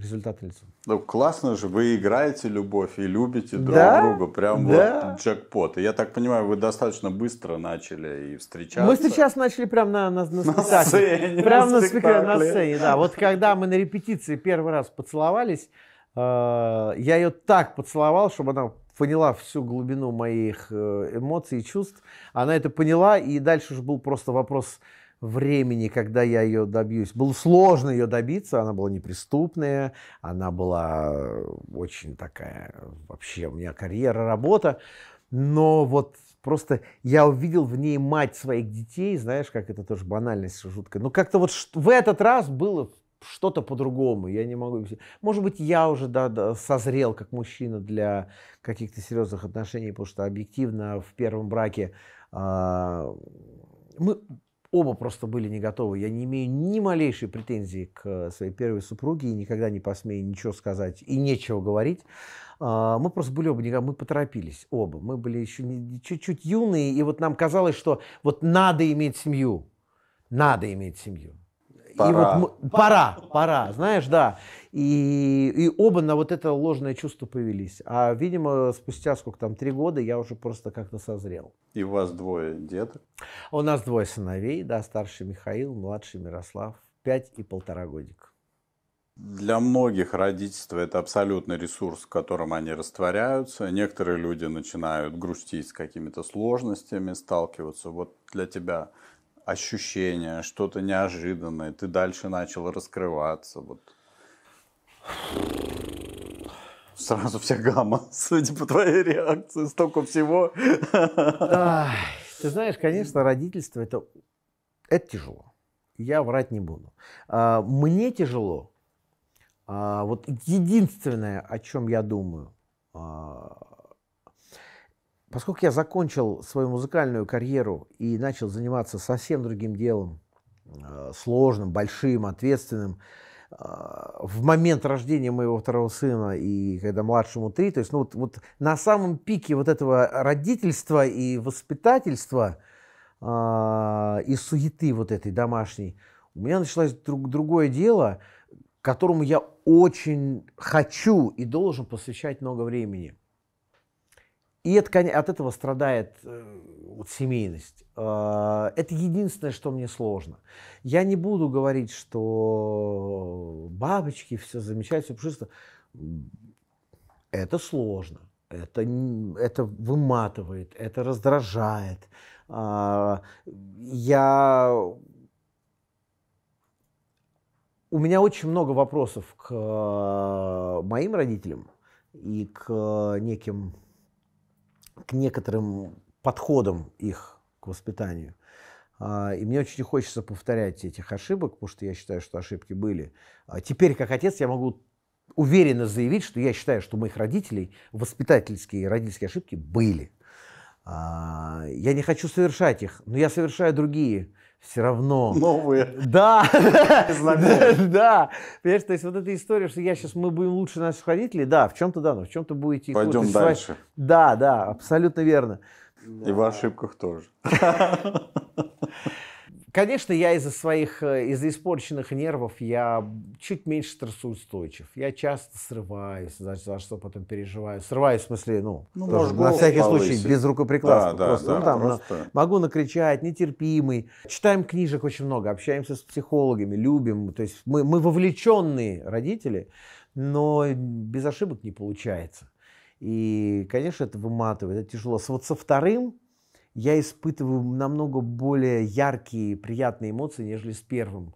результат лицом. Ну, классно же, вы играете любовь и любите друг да? друга. Прям да. вот джекпот. И я так понимаю, вы достаточно быстро начали и встречаться. Мы сейчас начали прямо на, на, на, на сцене. Прямо на, спектакле. на сцене, да. Вот когда мы на репетиции первый раз поцеловались, э, я ее так поцеловал, чтобы она поняла всю глубину моих э, эмоций и чувств. Она это поняла, и дальше уже был просто вопрос времени, когда я ее добьюсь. Было сложно ее добиться, она была неприступная, она была э, очень такая, вообще у меня карьера, работа. Но вот просто я увидел в ней мать своих детей, знаешь, как это тоже банальность жуткая. Но как-то вот в этот раз было что-то по-другому, я не могу... Может быть, я уже да, да, созрел как мужчина для каких-то серьезных отношений, потому что объективно в первом браке э, мы оба просто были не готовы. Я не имею ни малейшей претензии к э, своей первой супруге и никогда не посмею ничего сказать и нечего говорить. А, мы просто были оба, мы поторопились оба. Мы были еще чуть-чуть юные, и вот нам казалось, что вот надо иметь семью. Надо иметь семью. Пора. И вот мы, пора, пора, знаешь, да. И, и оба на вот это ложное чувство повелись. А, видимо, спустя сколько там, три года я уже просто как-то созрел. И у вас двое деток? У нас двое сыновей, да, старший Михаил, младший Мирослав, пять и полтора годика. Для многих родительство – это абсолютный ресурс, в котором они растворяются. Некоторые люди начинают грустить с какими-то сложностями, сталкиваться. Вот для тебя ощущение, что-то неожиданное, ты дальше начал раскрываться. Вот. Сразу вся гамма, судя по твоей реакции, столько всего. ты знаешь, конечно, родительство это, это тяжело. Я врать не буду. А, мне тяжело. А, вот единственное, о чем я думаю, а, поскольку я закончил свою музыкальную карьеру и начал заниматься совсем другим делом, сложным, большим, ответственным, а, в момент рождения моего второго сына и когда младшему три, то есть ну, вот, вот на самом пике вот этого родительства и воспитательства э, и суеты вот этой домашней, у меня началось друг, другое дело, которому я очень хочу и должен посвящать много времени – и это, от этого страдает э, вот, семейность. А, это единственное, что мне сложно. Я не буду говорить, что бабочки, все замечательно, все пушисто. Это сложно. Это, это выматывает, это раздражает. А, я... У меня очень много вопросов к э, моим родителям и к неким к некоторым подходам их к воспитанию. А, и мне очень хочется повторять этих ошибок, потому что я считаю, что ошибки были. А теперь, как отец, я могу уверенно заявить, что я считаю, что у моих родителей воспитательские и родительские ошибки были. А, я не хочу совершать их, но я совершаю другие все равно... Новые. Да. да. Понимаешь, то есть вот эта история, что я сейчас, мы будем лучше наших родителей, да, в чем-то да, но в чем-то будете... Их Пойдем дальше. Да, да, абсолютно верно. И в ошибках тоже. Конечно, я из-за своих, э, из-за испорченных нервов я чуть меньше стрессоустойчив. Я часто срываюсь, значит, за что потом переживаю. Срываюсь, в смысле, ну, ну тоже, на всякий повысить. случай, без рукоприкладства. Да, просто, ну, да, ну, там, просто. На, могу накричать, нетерпимый. Читаем книжек очень много, общаемся с психологами, любим. То есть мы, мы вовлеченные родители, но без ошибок не получается. И, конечно, это выматывает, это тяжело. Вот со вторым я испытываю намного более яркие, приятные эмоции, нежели с первым.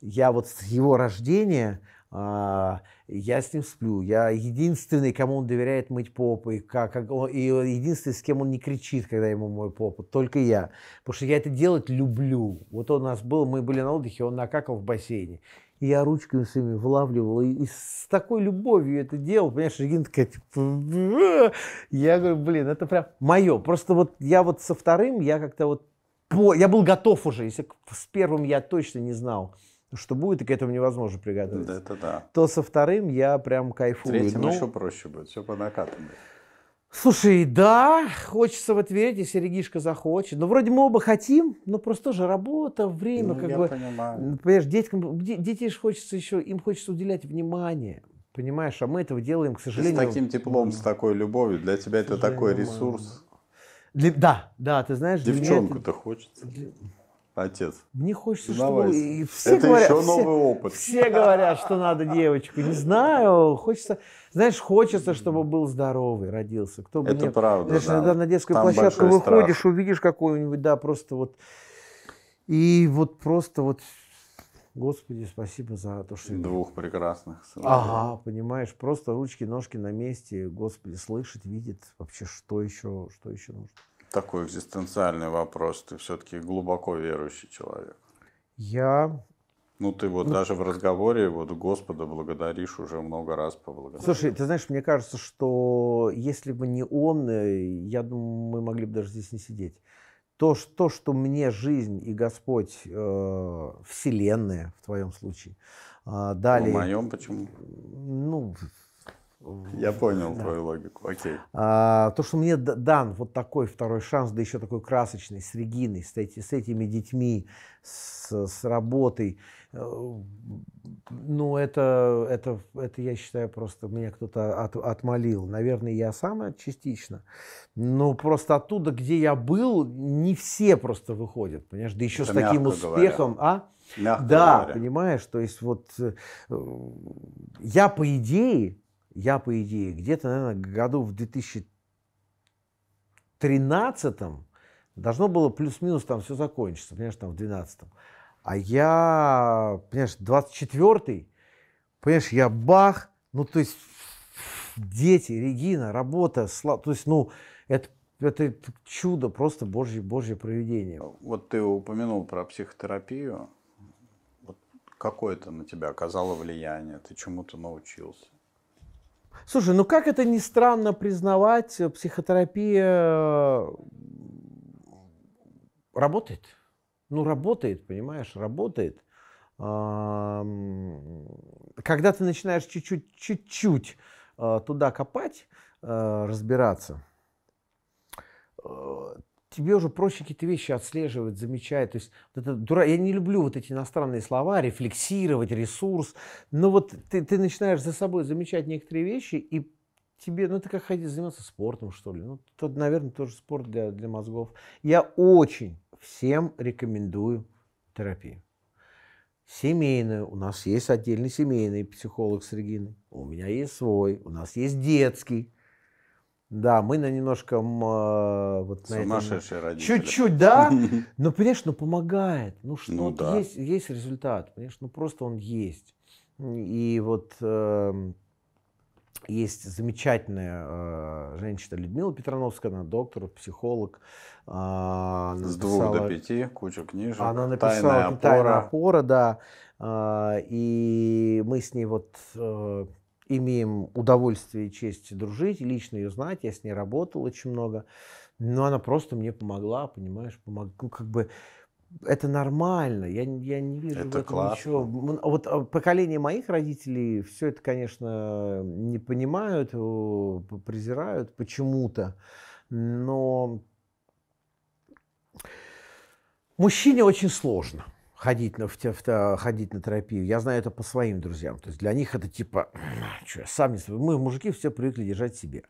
Я вот с его рождения, а, я с ним сплю, я единственный, кому он доверяет мыть попы, как, как, и единственный, с кем он не кричит, когда ему мой попу, только я. Потому что я это делать люблю. Вот он у нас был, мы были на отдыхе, он накакал в бассейне я ручками своими влавливал. И, и с такой любовью это делал. Понимаешь, Регина такая, типа, я говорю, блин, это прям мое. Просто вот я вот со вторым, я как-то вот, по... я был готов уже. Если с первым я точно не знал, что будет, и к этому невозможно приготовиться. Да, это да. То со вторым я прям кайфую. С Третьим Но... Ну, еще проще будет, все по накатанной. Слушай, да, хочется вот верить, если Регишка захочет. Но вроде мы оба хотим, но просто же работа, время, ну, как я бы. Понимаю. Понимаешь, деткам, детей же хочется еще, им хочется уделять внимание. Понимаешь, а мы этого делаем, к сожалению. С таким теплом, с такой любовью. Для тебя это такой ресурс. Для, да, да, ты знаешь, Девчонку-то хочется. Для отец. Мне хочется, чтобы... И все Это говорят, еще все, новый опыт. Все говорят, что надо девочку. Не знаю, хочется... Знаешь, хочется, чтобы был здоровый, родился. Кто бы Это не... правда, Знаешь, да. иногда на детскую Там площадку выходишь, страх. увидишь какую-нибудь, да, просто вот... И вот просто вот... Господи, спасибо за то, что... Двух прекрасных сыновей. Ага, понимаешь, просто ручки, ножки на месте. Господи, слышит, видит вообще, что еще, что еще нужно такой экзистенциальный вопрос. Ты все-таки глубоко верующий человек. Я... Ну, ты вот ну, даже в разговоре вот Господа благодаришь уже много раз поблагодарил. Слушай, ты знаешь, мне кажется, что если бы не он, э, я думаю, мы могли бы даже здесь не сидеть. То, что, что мне жизнь и Господь, э, Вселенная в твоем случае, э, а, дали... Ну, в моем почему? Ну, я понял да. твою логику, окей. А, то, что мне дан вот такой второй шанс, да еще такой красочный, с Региной, с, эти, с этими детьми, с, с работой, э, ну, это, это, это, я считаю, просто меня кто-то от, отмолил. Наверное, я сам частично. Но просто оттуда, где я был, не все просто выходят, понимаешь? Да еще это с таким успехом, говоря. а? Мягко да, говоря. понимаешь, то есть вот э, я, по идее, я, по идее, где-то, наверное, году в 2013 должно было плюс-минус там все закончиться, понимаешь, там в 2012. А я, понимаешь, 24-й, понимаешь, я бах, ну, то есть дети, Регина, работа, сла... то есть, ну, это это чудо, просто божье, божье проведение. Вот ты упомянул про психотерапию. Вот какое это на тебя оказало влияние? Ты чему-то научился? Слушай, ну как это ни странно признавать, э, психотерапия э, работает. Ну, работает, понимаешь, работает. Когда ты начинаешь чуть-чуть, чуть-чуть э, туда копать, разбираться, тебе уже проще какие-то вещи отслеживать, замечать. То есть вот это дура... я не люблю вот эти иностранные слова, рефлексировать, ресурс. Но вот ты, ты начинаешь за собой замечать некоторые вещи, и тебе, ну ты как ходить заниматься спортом, что ли. Ну, это, наверное, тоже спорт для, для мозгов. Я очень всем рекомендую терапию. Семейную. У нас есть отдельный семейный психолог с Региной. У меня есть свой. У нас есть детский да, мы на немножко а, вот на Сумасшедшие этом, родители. Чуть-чуть, да. Но, ну, понимаешь, ну помогает. Ну что, ну, да. есть, есть результат. Понимаешь, ну просто он есть. И вот э, есть замечательная э, женщина Людмила Петрановская, она доктор, психолог. Э, С двух до пяти, куча книжек. Она написала «Тайная опора», тайная опора да. Э, и мы с ней вот... Э, имеем удовольствие и честь дружить, лично ее знать, я с ней работал очень много, но она просто мне помогла, понимаешь, помог, ну, как бы это нормально, я, я не вижу это в этом классно. ничего. Вот а, поколение моих родителей все это, конечно, не понимают, презирают почему-то, но мужчине очень сложно ходить на, в, в, ходить на терапию. Я знаю это по своим друзьям. То есть для них это типа, что, сам не Мы, мужики, все привыкли держать себе.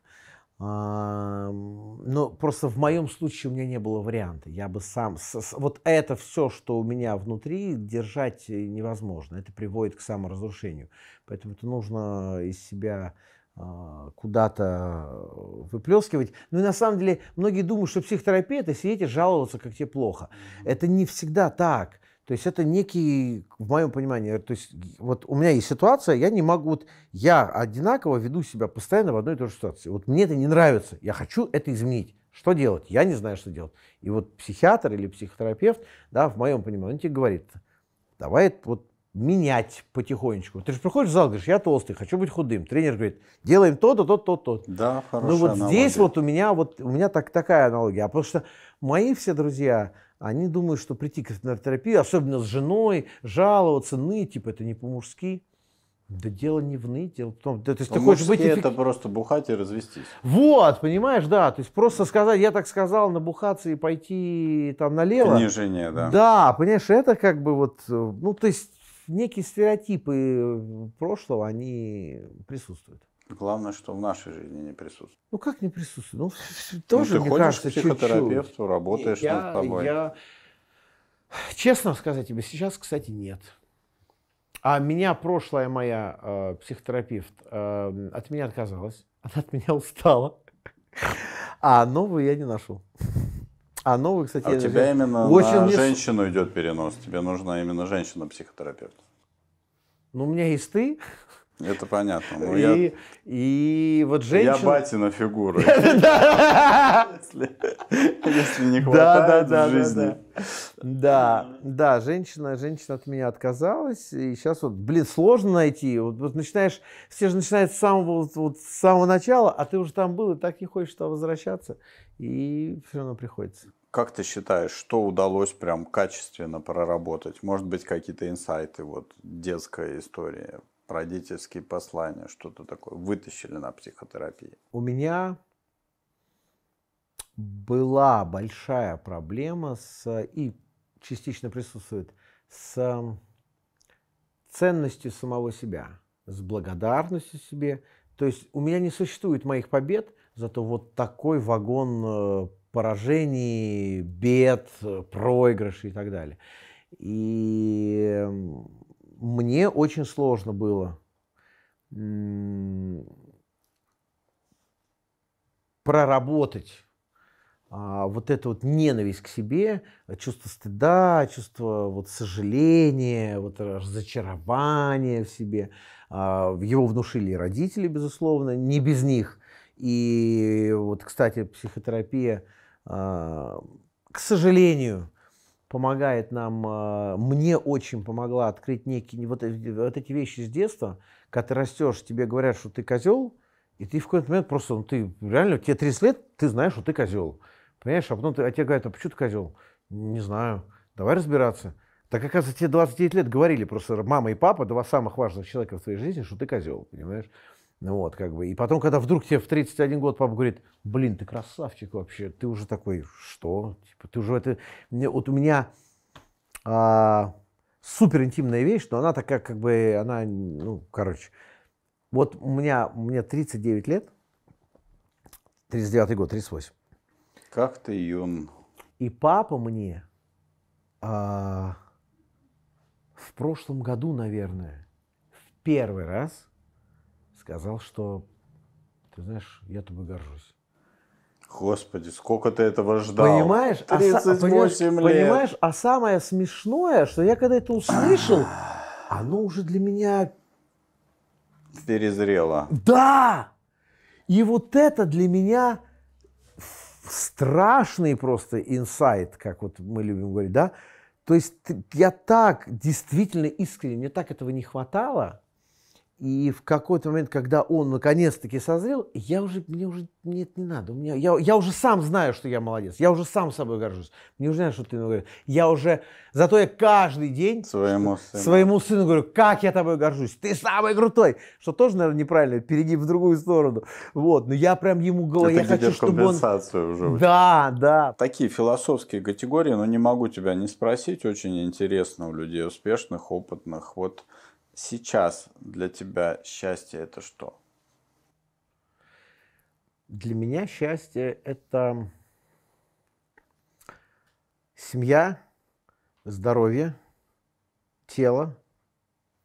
А, но просто в моем случае у меня не было варианта. Я бы сам... С, с, вот это все, что у меня внутри, держать э, невозможно. Это приводит к саморазрушению. Поэтому это нужно из себя а, куда-то э, выплескивать. Ну и на самом деле многие думают, что психотерапия это сидеть и жаловаться, как тебе плохо. Это не всегда так. То есть это некий, в моем понимании, то есть вот у меня есть ситуация, я не могу, вот я одинаково веду себя постоянно в одной и той же ситуации. Вот мне это не нравится, я хочу это изменить. Что делать? Я не знаю, что делать. И вот психиатр или психотерапевт, да, в моем понимании, тебе говорит, давай вот менять потихонечку. Ты же приходишь в зал, говоришь, я толстый, хочу быть худым. Тренер говорит, делаем то-то, то-то, то-то. Да, хорошо. Ну вот аналогия. здесь вот у меня, вот, у меня так, такая аналогия. А потому что мои все друзья, они думают, что прийти к терапии, особенно с женой, жаловаться, ныть, типа это не по-мужски. Да дело не в ныть, дело в том, да, то есть ты хочешь быть... это просто бухать и развестись. Вот, понимаешь, да, то есть просто сказать, я так сказал, набухаться и пойти там налево. Понижение, да. Да, понимаешь, это как бы вот, э, ну то есть некие стереотипы э, прошлого, они присутствуют. Главное, что в нашей жизни не присутствует. Ну как не присутствует? Ну, ну тоже, ну, ты мне ходишь кажется, к психотерапевту, чуть-чуть. работаешь я, над тобой. Я... Честно сказать тебе, сейчас, кстати, нет. А меня прошлая моя э, психотерапевт э, от меня отказалась. Она от меня устала. А новую я не нашел. А новую, кстати, а у тебя даже... именно очень на мне... женщину идет перенос. Тебе нужна именно женщина-психотерапевт. Ну, у меня есть ты. Это понятно. Ну, и, я, и вот женщина... Я батина фигура. Если не хватает в жизни. Да, да, женщина, женщина от меня отказалась. И сейчас вот, блин, сложно найти. Вот, вот начинаешь, все же начинают с самого, вот, вот, с самого начала, а ты уже там был, и так не хочешь туда возвращаться. И все равно приходится. Как ты считаешь, что удалось прям качественно проработать? Может быть, какие-то инсайты вот детская история? родительские послания, что-то такое, вытащили на психотерапии? У меня была большая проблема с, и частично присутствует, с ценностью самого себя, с благодарностью себе. То есть у меня не существует моих побед, зато вот такой вагон э, поражений, бед, проигрышей и так далее. И мне очень сложно было проработать а, вот эту вот ненависть к себе, чувство стыда, чувство вот сожаления, вот разочарования в себе. А, его внушили родители, безусловно, не без них. И вот, кстати, психотерапия, а, к сожалению, помогает нам, а, мне очень помогла открыть некие вот, вот эти вещи с детства, когда ты растешь, тебе говорят, что ты козел, и ты в какой-то момент просто, ну ты реально, тебе 30 лет, ты знаешь, что ты козел. Понимаешь, а потом ты, а тебе говорят, а почему ты козел? Не знаю, давай разбираться. Так оказывается, тебе 29 лет говорили просто мама и папа, два самых важных человека в твоей жизни, что ты козел, понимаешь? Ну Вот, как бы. И потом, когда вдруг тебе в 31 год папа говорит, блин, ты красавчик вообще, ты уже такой, что? Типа, ты уже это... Вот у меня а, супер интимная вещь, но она такая, как бы, она, ну, короче. Вот у меня, у меня 39 лет, 39 год, 38. Как ты юн. И папа мне а, в прошлом году, наверное, в первый раз сказал, что, ты знаешь, я тобой горжусь. Господи, сколько ты этого ждал? Понимаешь? 38 а, понимаешь, лет. понимаешь? А самое смешное, что я когда это услышал, оно уже для меня... Перезрело. Да! И вот это для меня страшный просто инсайт, как вот мы любим говорить, да? То есть я так действительно искренне, мне так этого не хватало, и в какой-то момент, когда он наконец-таки созрел, я уже, мне уже, мне это не надо. У меня, я, я уже сам знаю, что я молодец. Я уже сам собой горжусь. Мне уже надо, что ты мне говоришь. Я уже, зато я каждый день своему сыну. своему сыну говорю, как я тобой горжусь. Ты самый крутой. Что тоже, наверное, неправильно, Перейди в другую сторону. Вот, но я прям ему говорю, это я хочу, чтобы он... уже. Да, да. Такие философские категории, но не могу тебя не спросить. Очень интересно у людей успешных, опытных. Вот сейчас для тебя счастье это что? Для меня счастье это семья, здоровье, тело,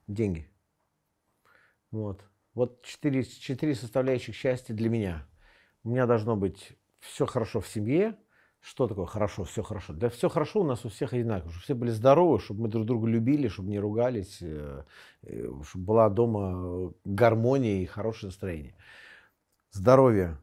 деньги. Вот. Вот четыре, четыре составляющих счастья для меня. У меня должно быть все хорошо в семье, что такое хорошо, все хорошо? Да все хорошо у нас у всех одинаково, чтобы все были здоровы, чтобы мы друг друга любили, чтобы не ругались, э, э, чтобы была дома э, гармония и хорошее настроение. Здоровье,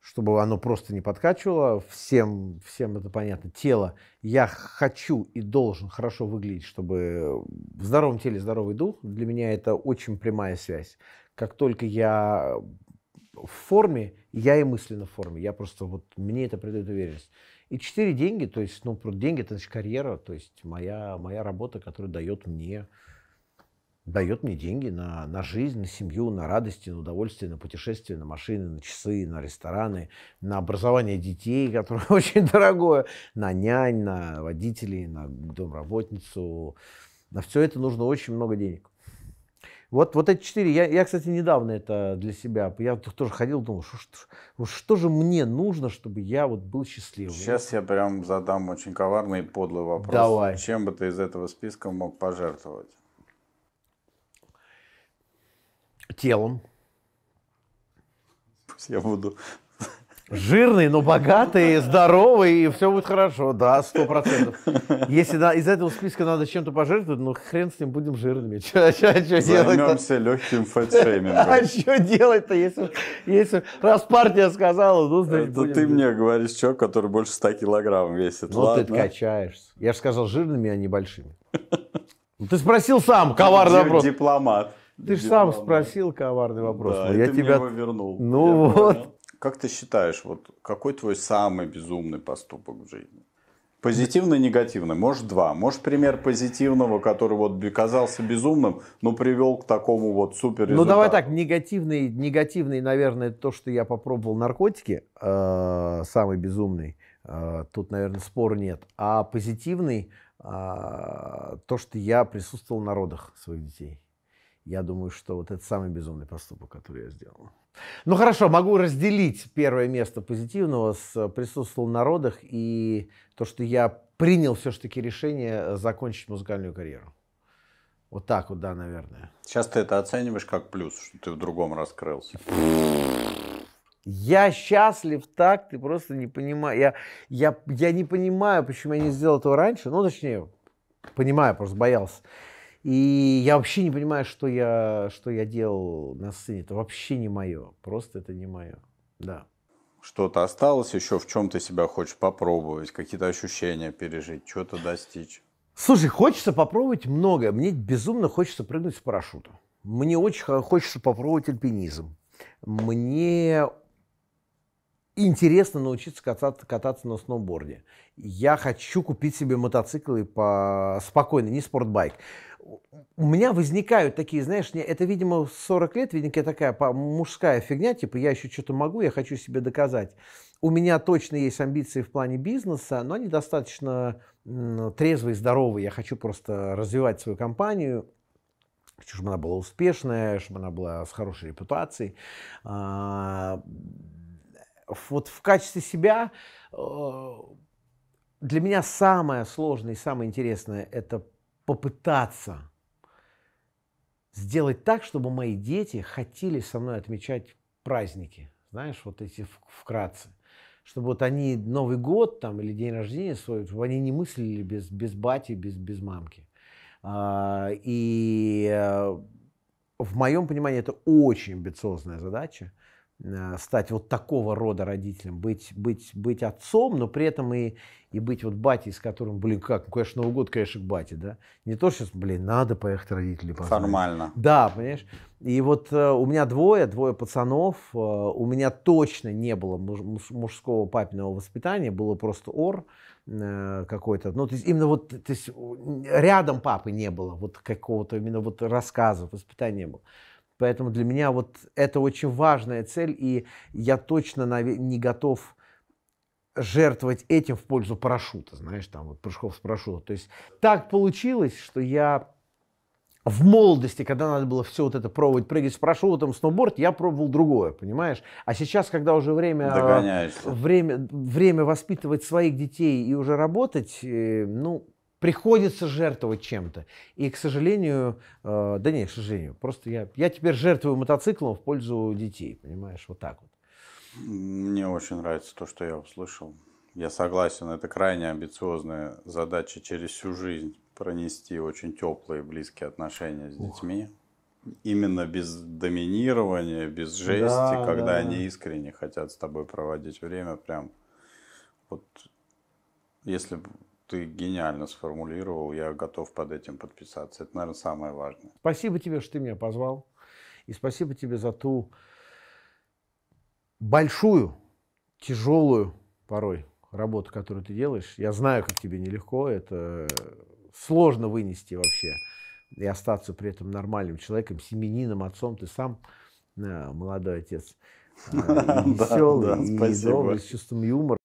чтобы оно просто не подкачивало, всем, всем это понятно. Тело, я хочу и должен хорошо выглядеть, чтобы в здоровом теле здоровый дух. Для меня это очень прямая связь. Как только я в форме, я и мысленно в форме. Я просто вот, мне это придает уверенность. И четыре деньги, то есть, ну, деньги, это значит карьера, то есть моя, моя работа, которая дает мне, дает мне деньги на, на жизнь, на семью, на радости, на удовольствие, на путешествия, на машины, на часы, на рестораны, на образование детей, которое очень дорогое, на нянь, на водителей, на домработницу. На все это нужно очень много денег. Вот, вот эти четыре, я, я, кстати, недавно это для себя, я тоже ходил, думал, что, что, что же мне нужно, чтобы я вот был счастливым. Сейчас я прям задам очень коварный и подлый вопрос. Давай. Чем бы ты из этого списка мог пожертвовать? Телом. Пусть Я буду Жирный, но богатый, здоровый, и все будет хорошо, да, сто процентов. Если да, из этого списка надо чем-то пожертвовать, ну хрен с ним, будем жирными. Че, че, че Займемся легким фэтшеймингом. А что делать-то, если, если раз партия сказала, ну, значит, будем ты мне говоришь, человек, который больше 100 килограмм весит, Ну, Ладно. ты качаешься. Я же сказал жирными, а не большими. Ну, ты спросил сам коварный вопрос. Дипломат. Ты же сам спросил коварный вопрос. Да, ну, я ты тебя... мне его вернул. Ну я вот. Понял. Как ты считаешь, вот какой твой самый безумный поступок в жизни? Позитивный, негативный. Может, два. Может, пример позитивного, который вот казался безумным, но привел к такому вот супер Ну, давай так, негативный, негативный, наверное, то, что я попробовал наркотики, э, самый безумный, э, тут, наверное, спор нет. А позитивный, э, то, что я присутствовал на родах своих детей. Я думаю, что вот это самый безумный поступок, который я сделал. Ну хорошо, могу разделить первое место позитивного с э, присутствовал на родах и то, что я принял все-таки решение э, закончить музыкальную карьеру. Вот так вот, да, наверное. Сейчас ты это оцениваешь как плюс, что ты в другом раскрылся. Я счастлив так, ты просто не понимаешь. Я, я, я не понимаю, почему я не сделал этого раньше. Ну, точнее, понимаю, просто боялся. И я вообще не понимаю, что я, что я делал на сцене. Это вообще не мое. Просто это не мое. Да. Что-то осталось еще, в чем ты себя хочешь попробовать, какие-то ощущения пережить, что-то достичь? Слушай, хочется попробовать многое. Мне безумно хочется прыгнуть с парашюта. Мне очень хочется попробовать альпинизм. Мне интересно научиться кататься, кататься на сноуборде. Я хочу купить себе мотоцикл и по... спокойно, не спортбайк. У меня возникают такие, знаешь, это, видимо, 40 лет, видимо, я такая мужская фигня, типа я еще что-то могу, я хочу себе доказать. У меня точно есть амбиции в плане бизнеса, но они достаточно трезвые, здоровые. Я хочу просто развивать свою компанию, хочу, чтобы она была успешная, чтобы она была с хорошей репутацией. А, вот в качестве себя э, для меня самое сложное и самое интересное – это попытаться сделать так, чтобы мои дети хотели со мной отмечать праздники, знаешь, вот эти вкратце. Чтобы вот они Новый год там или день рождения свой, чтобы они не мыслили без, без бати, без, без мамки. А, и э, в моем понимании это очень амбициозная задача. Э, стать вот такого рода родителем, быть, быть, быть отцом, но при этом и, и быть вот батей, с которым, блин, как, ну, конечно, Новый год, конечно, к бате, да? Не то, что, блин, надо поехать родителей поздравить. Формально. Да, понимаешь? И вот э, у меня двое, двое пацанов, э, у меня точно не было муж, мужского папиного воспитания, было просто ор э, какой-то. Ну, то есть именно вот, то есть рядом папы не было, вот какого-то именно вот рассказов воспитания не было. Поэтому для меня вот это очень важная цель, и я точно не готов жертвовать этим в пользу парашюта, знаешь, там вот прыжков с парашюта. То есть так получилось, что я в молодости, когда надо было все вот это пробовать, прыгать с парашютом, сноуборд, я пробовал другое, понимаешь? А сейчас, когда уже время, время, время воспитывать своих детей и уже работать, э, ну, приходится жертвовать чем-то. И, к сожалению, э, да не, к сожалению, просто я, я теперь жертвую мотоциклом в пользу детей, понимаешь, вот так вот. Мне очень нравится то, что я услышал. Я согласен, это крайне амбициозная задача через всю жизнь пронести очень теплые близкие отношения с Ух. детьми. Именно без доминирования, без жести, да, когда да. они искренне хотят с тобой проводить время, прям вот если ты гениально сформулировал. Я готов под этим подписаться. Это, наверное, самое важное. Спасибо тебе, что ты меня позвал. И спасибо тебе за ту большую, тяжелую порой работу, которую ты делаешь. Я знаю, как тебе нелегко. Это сложно вынести вообще и остаться при этом нормальным человеком, семенином, отцом. Ты сам э, молодой отец. Э, веселый, с чувством юмора.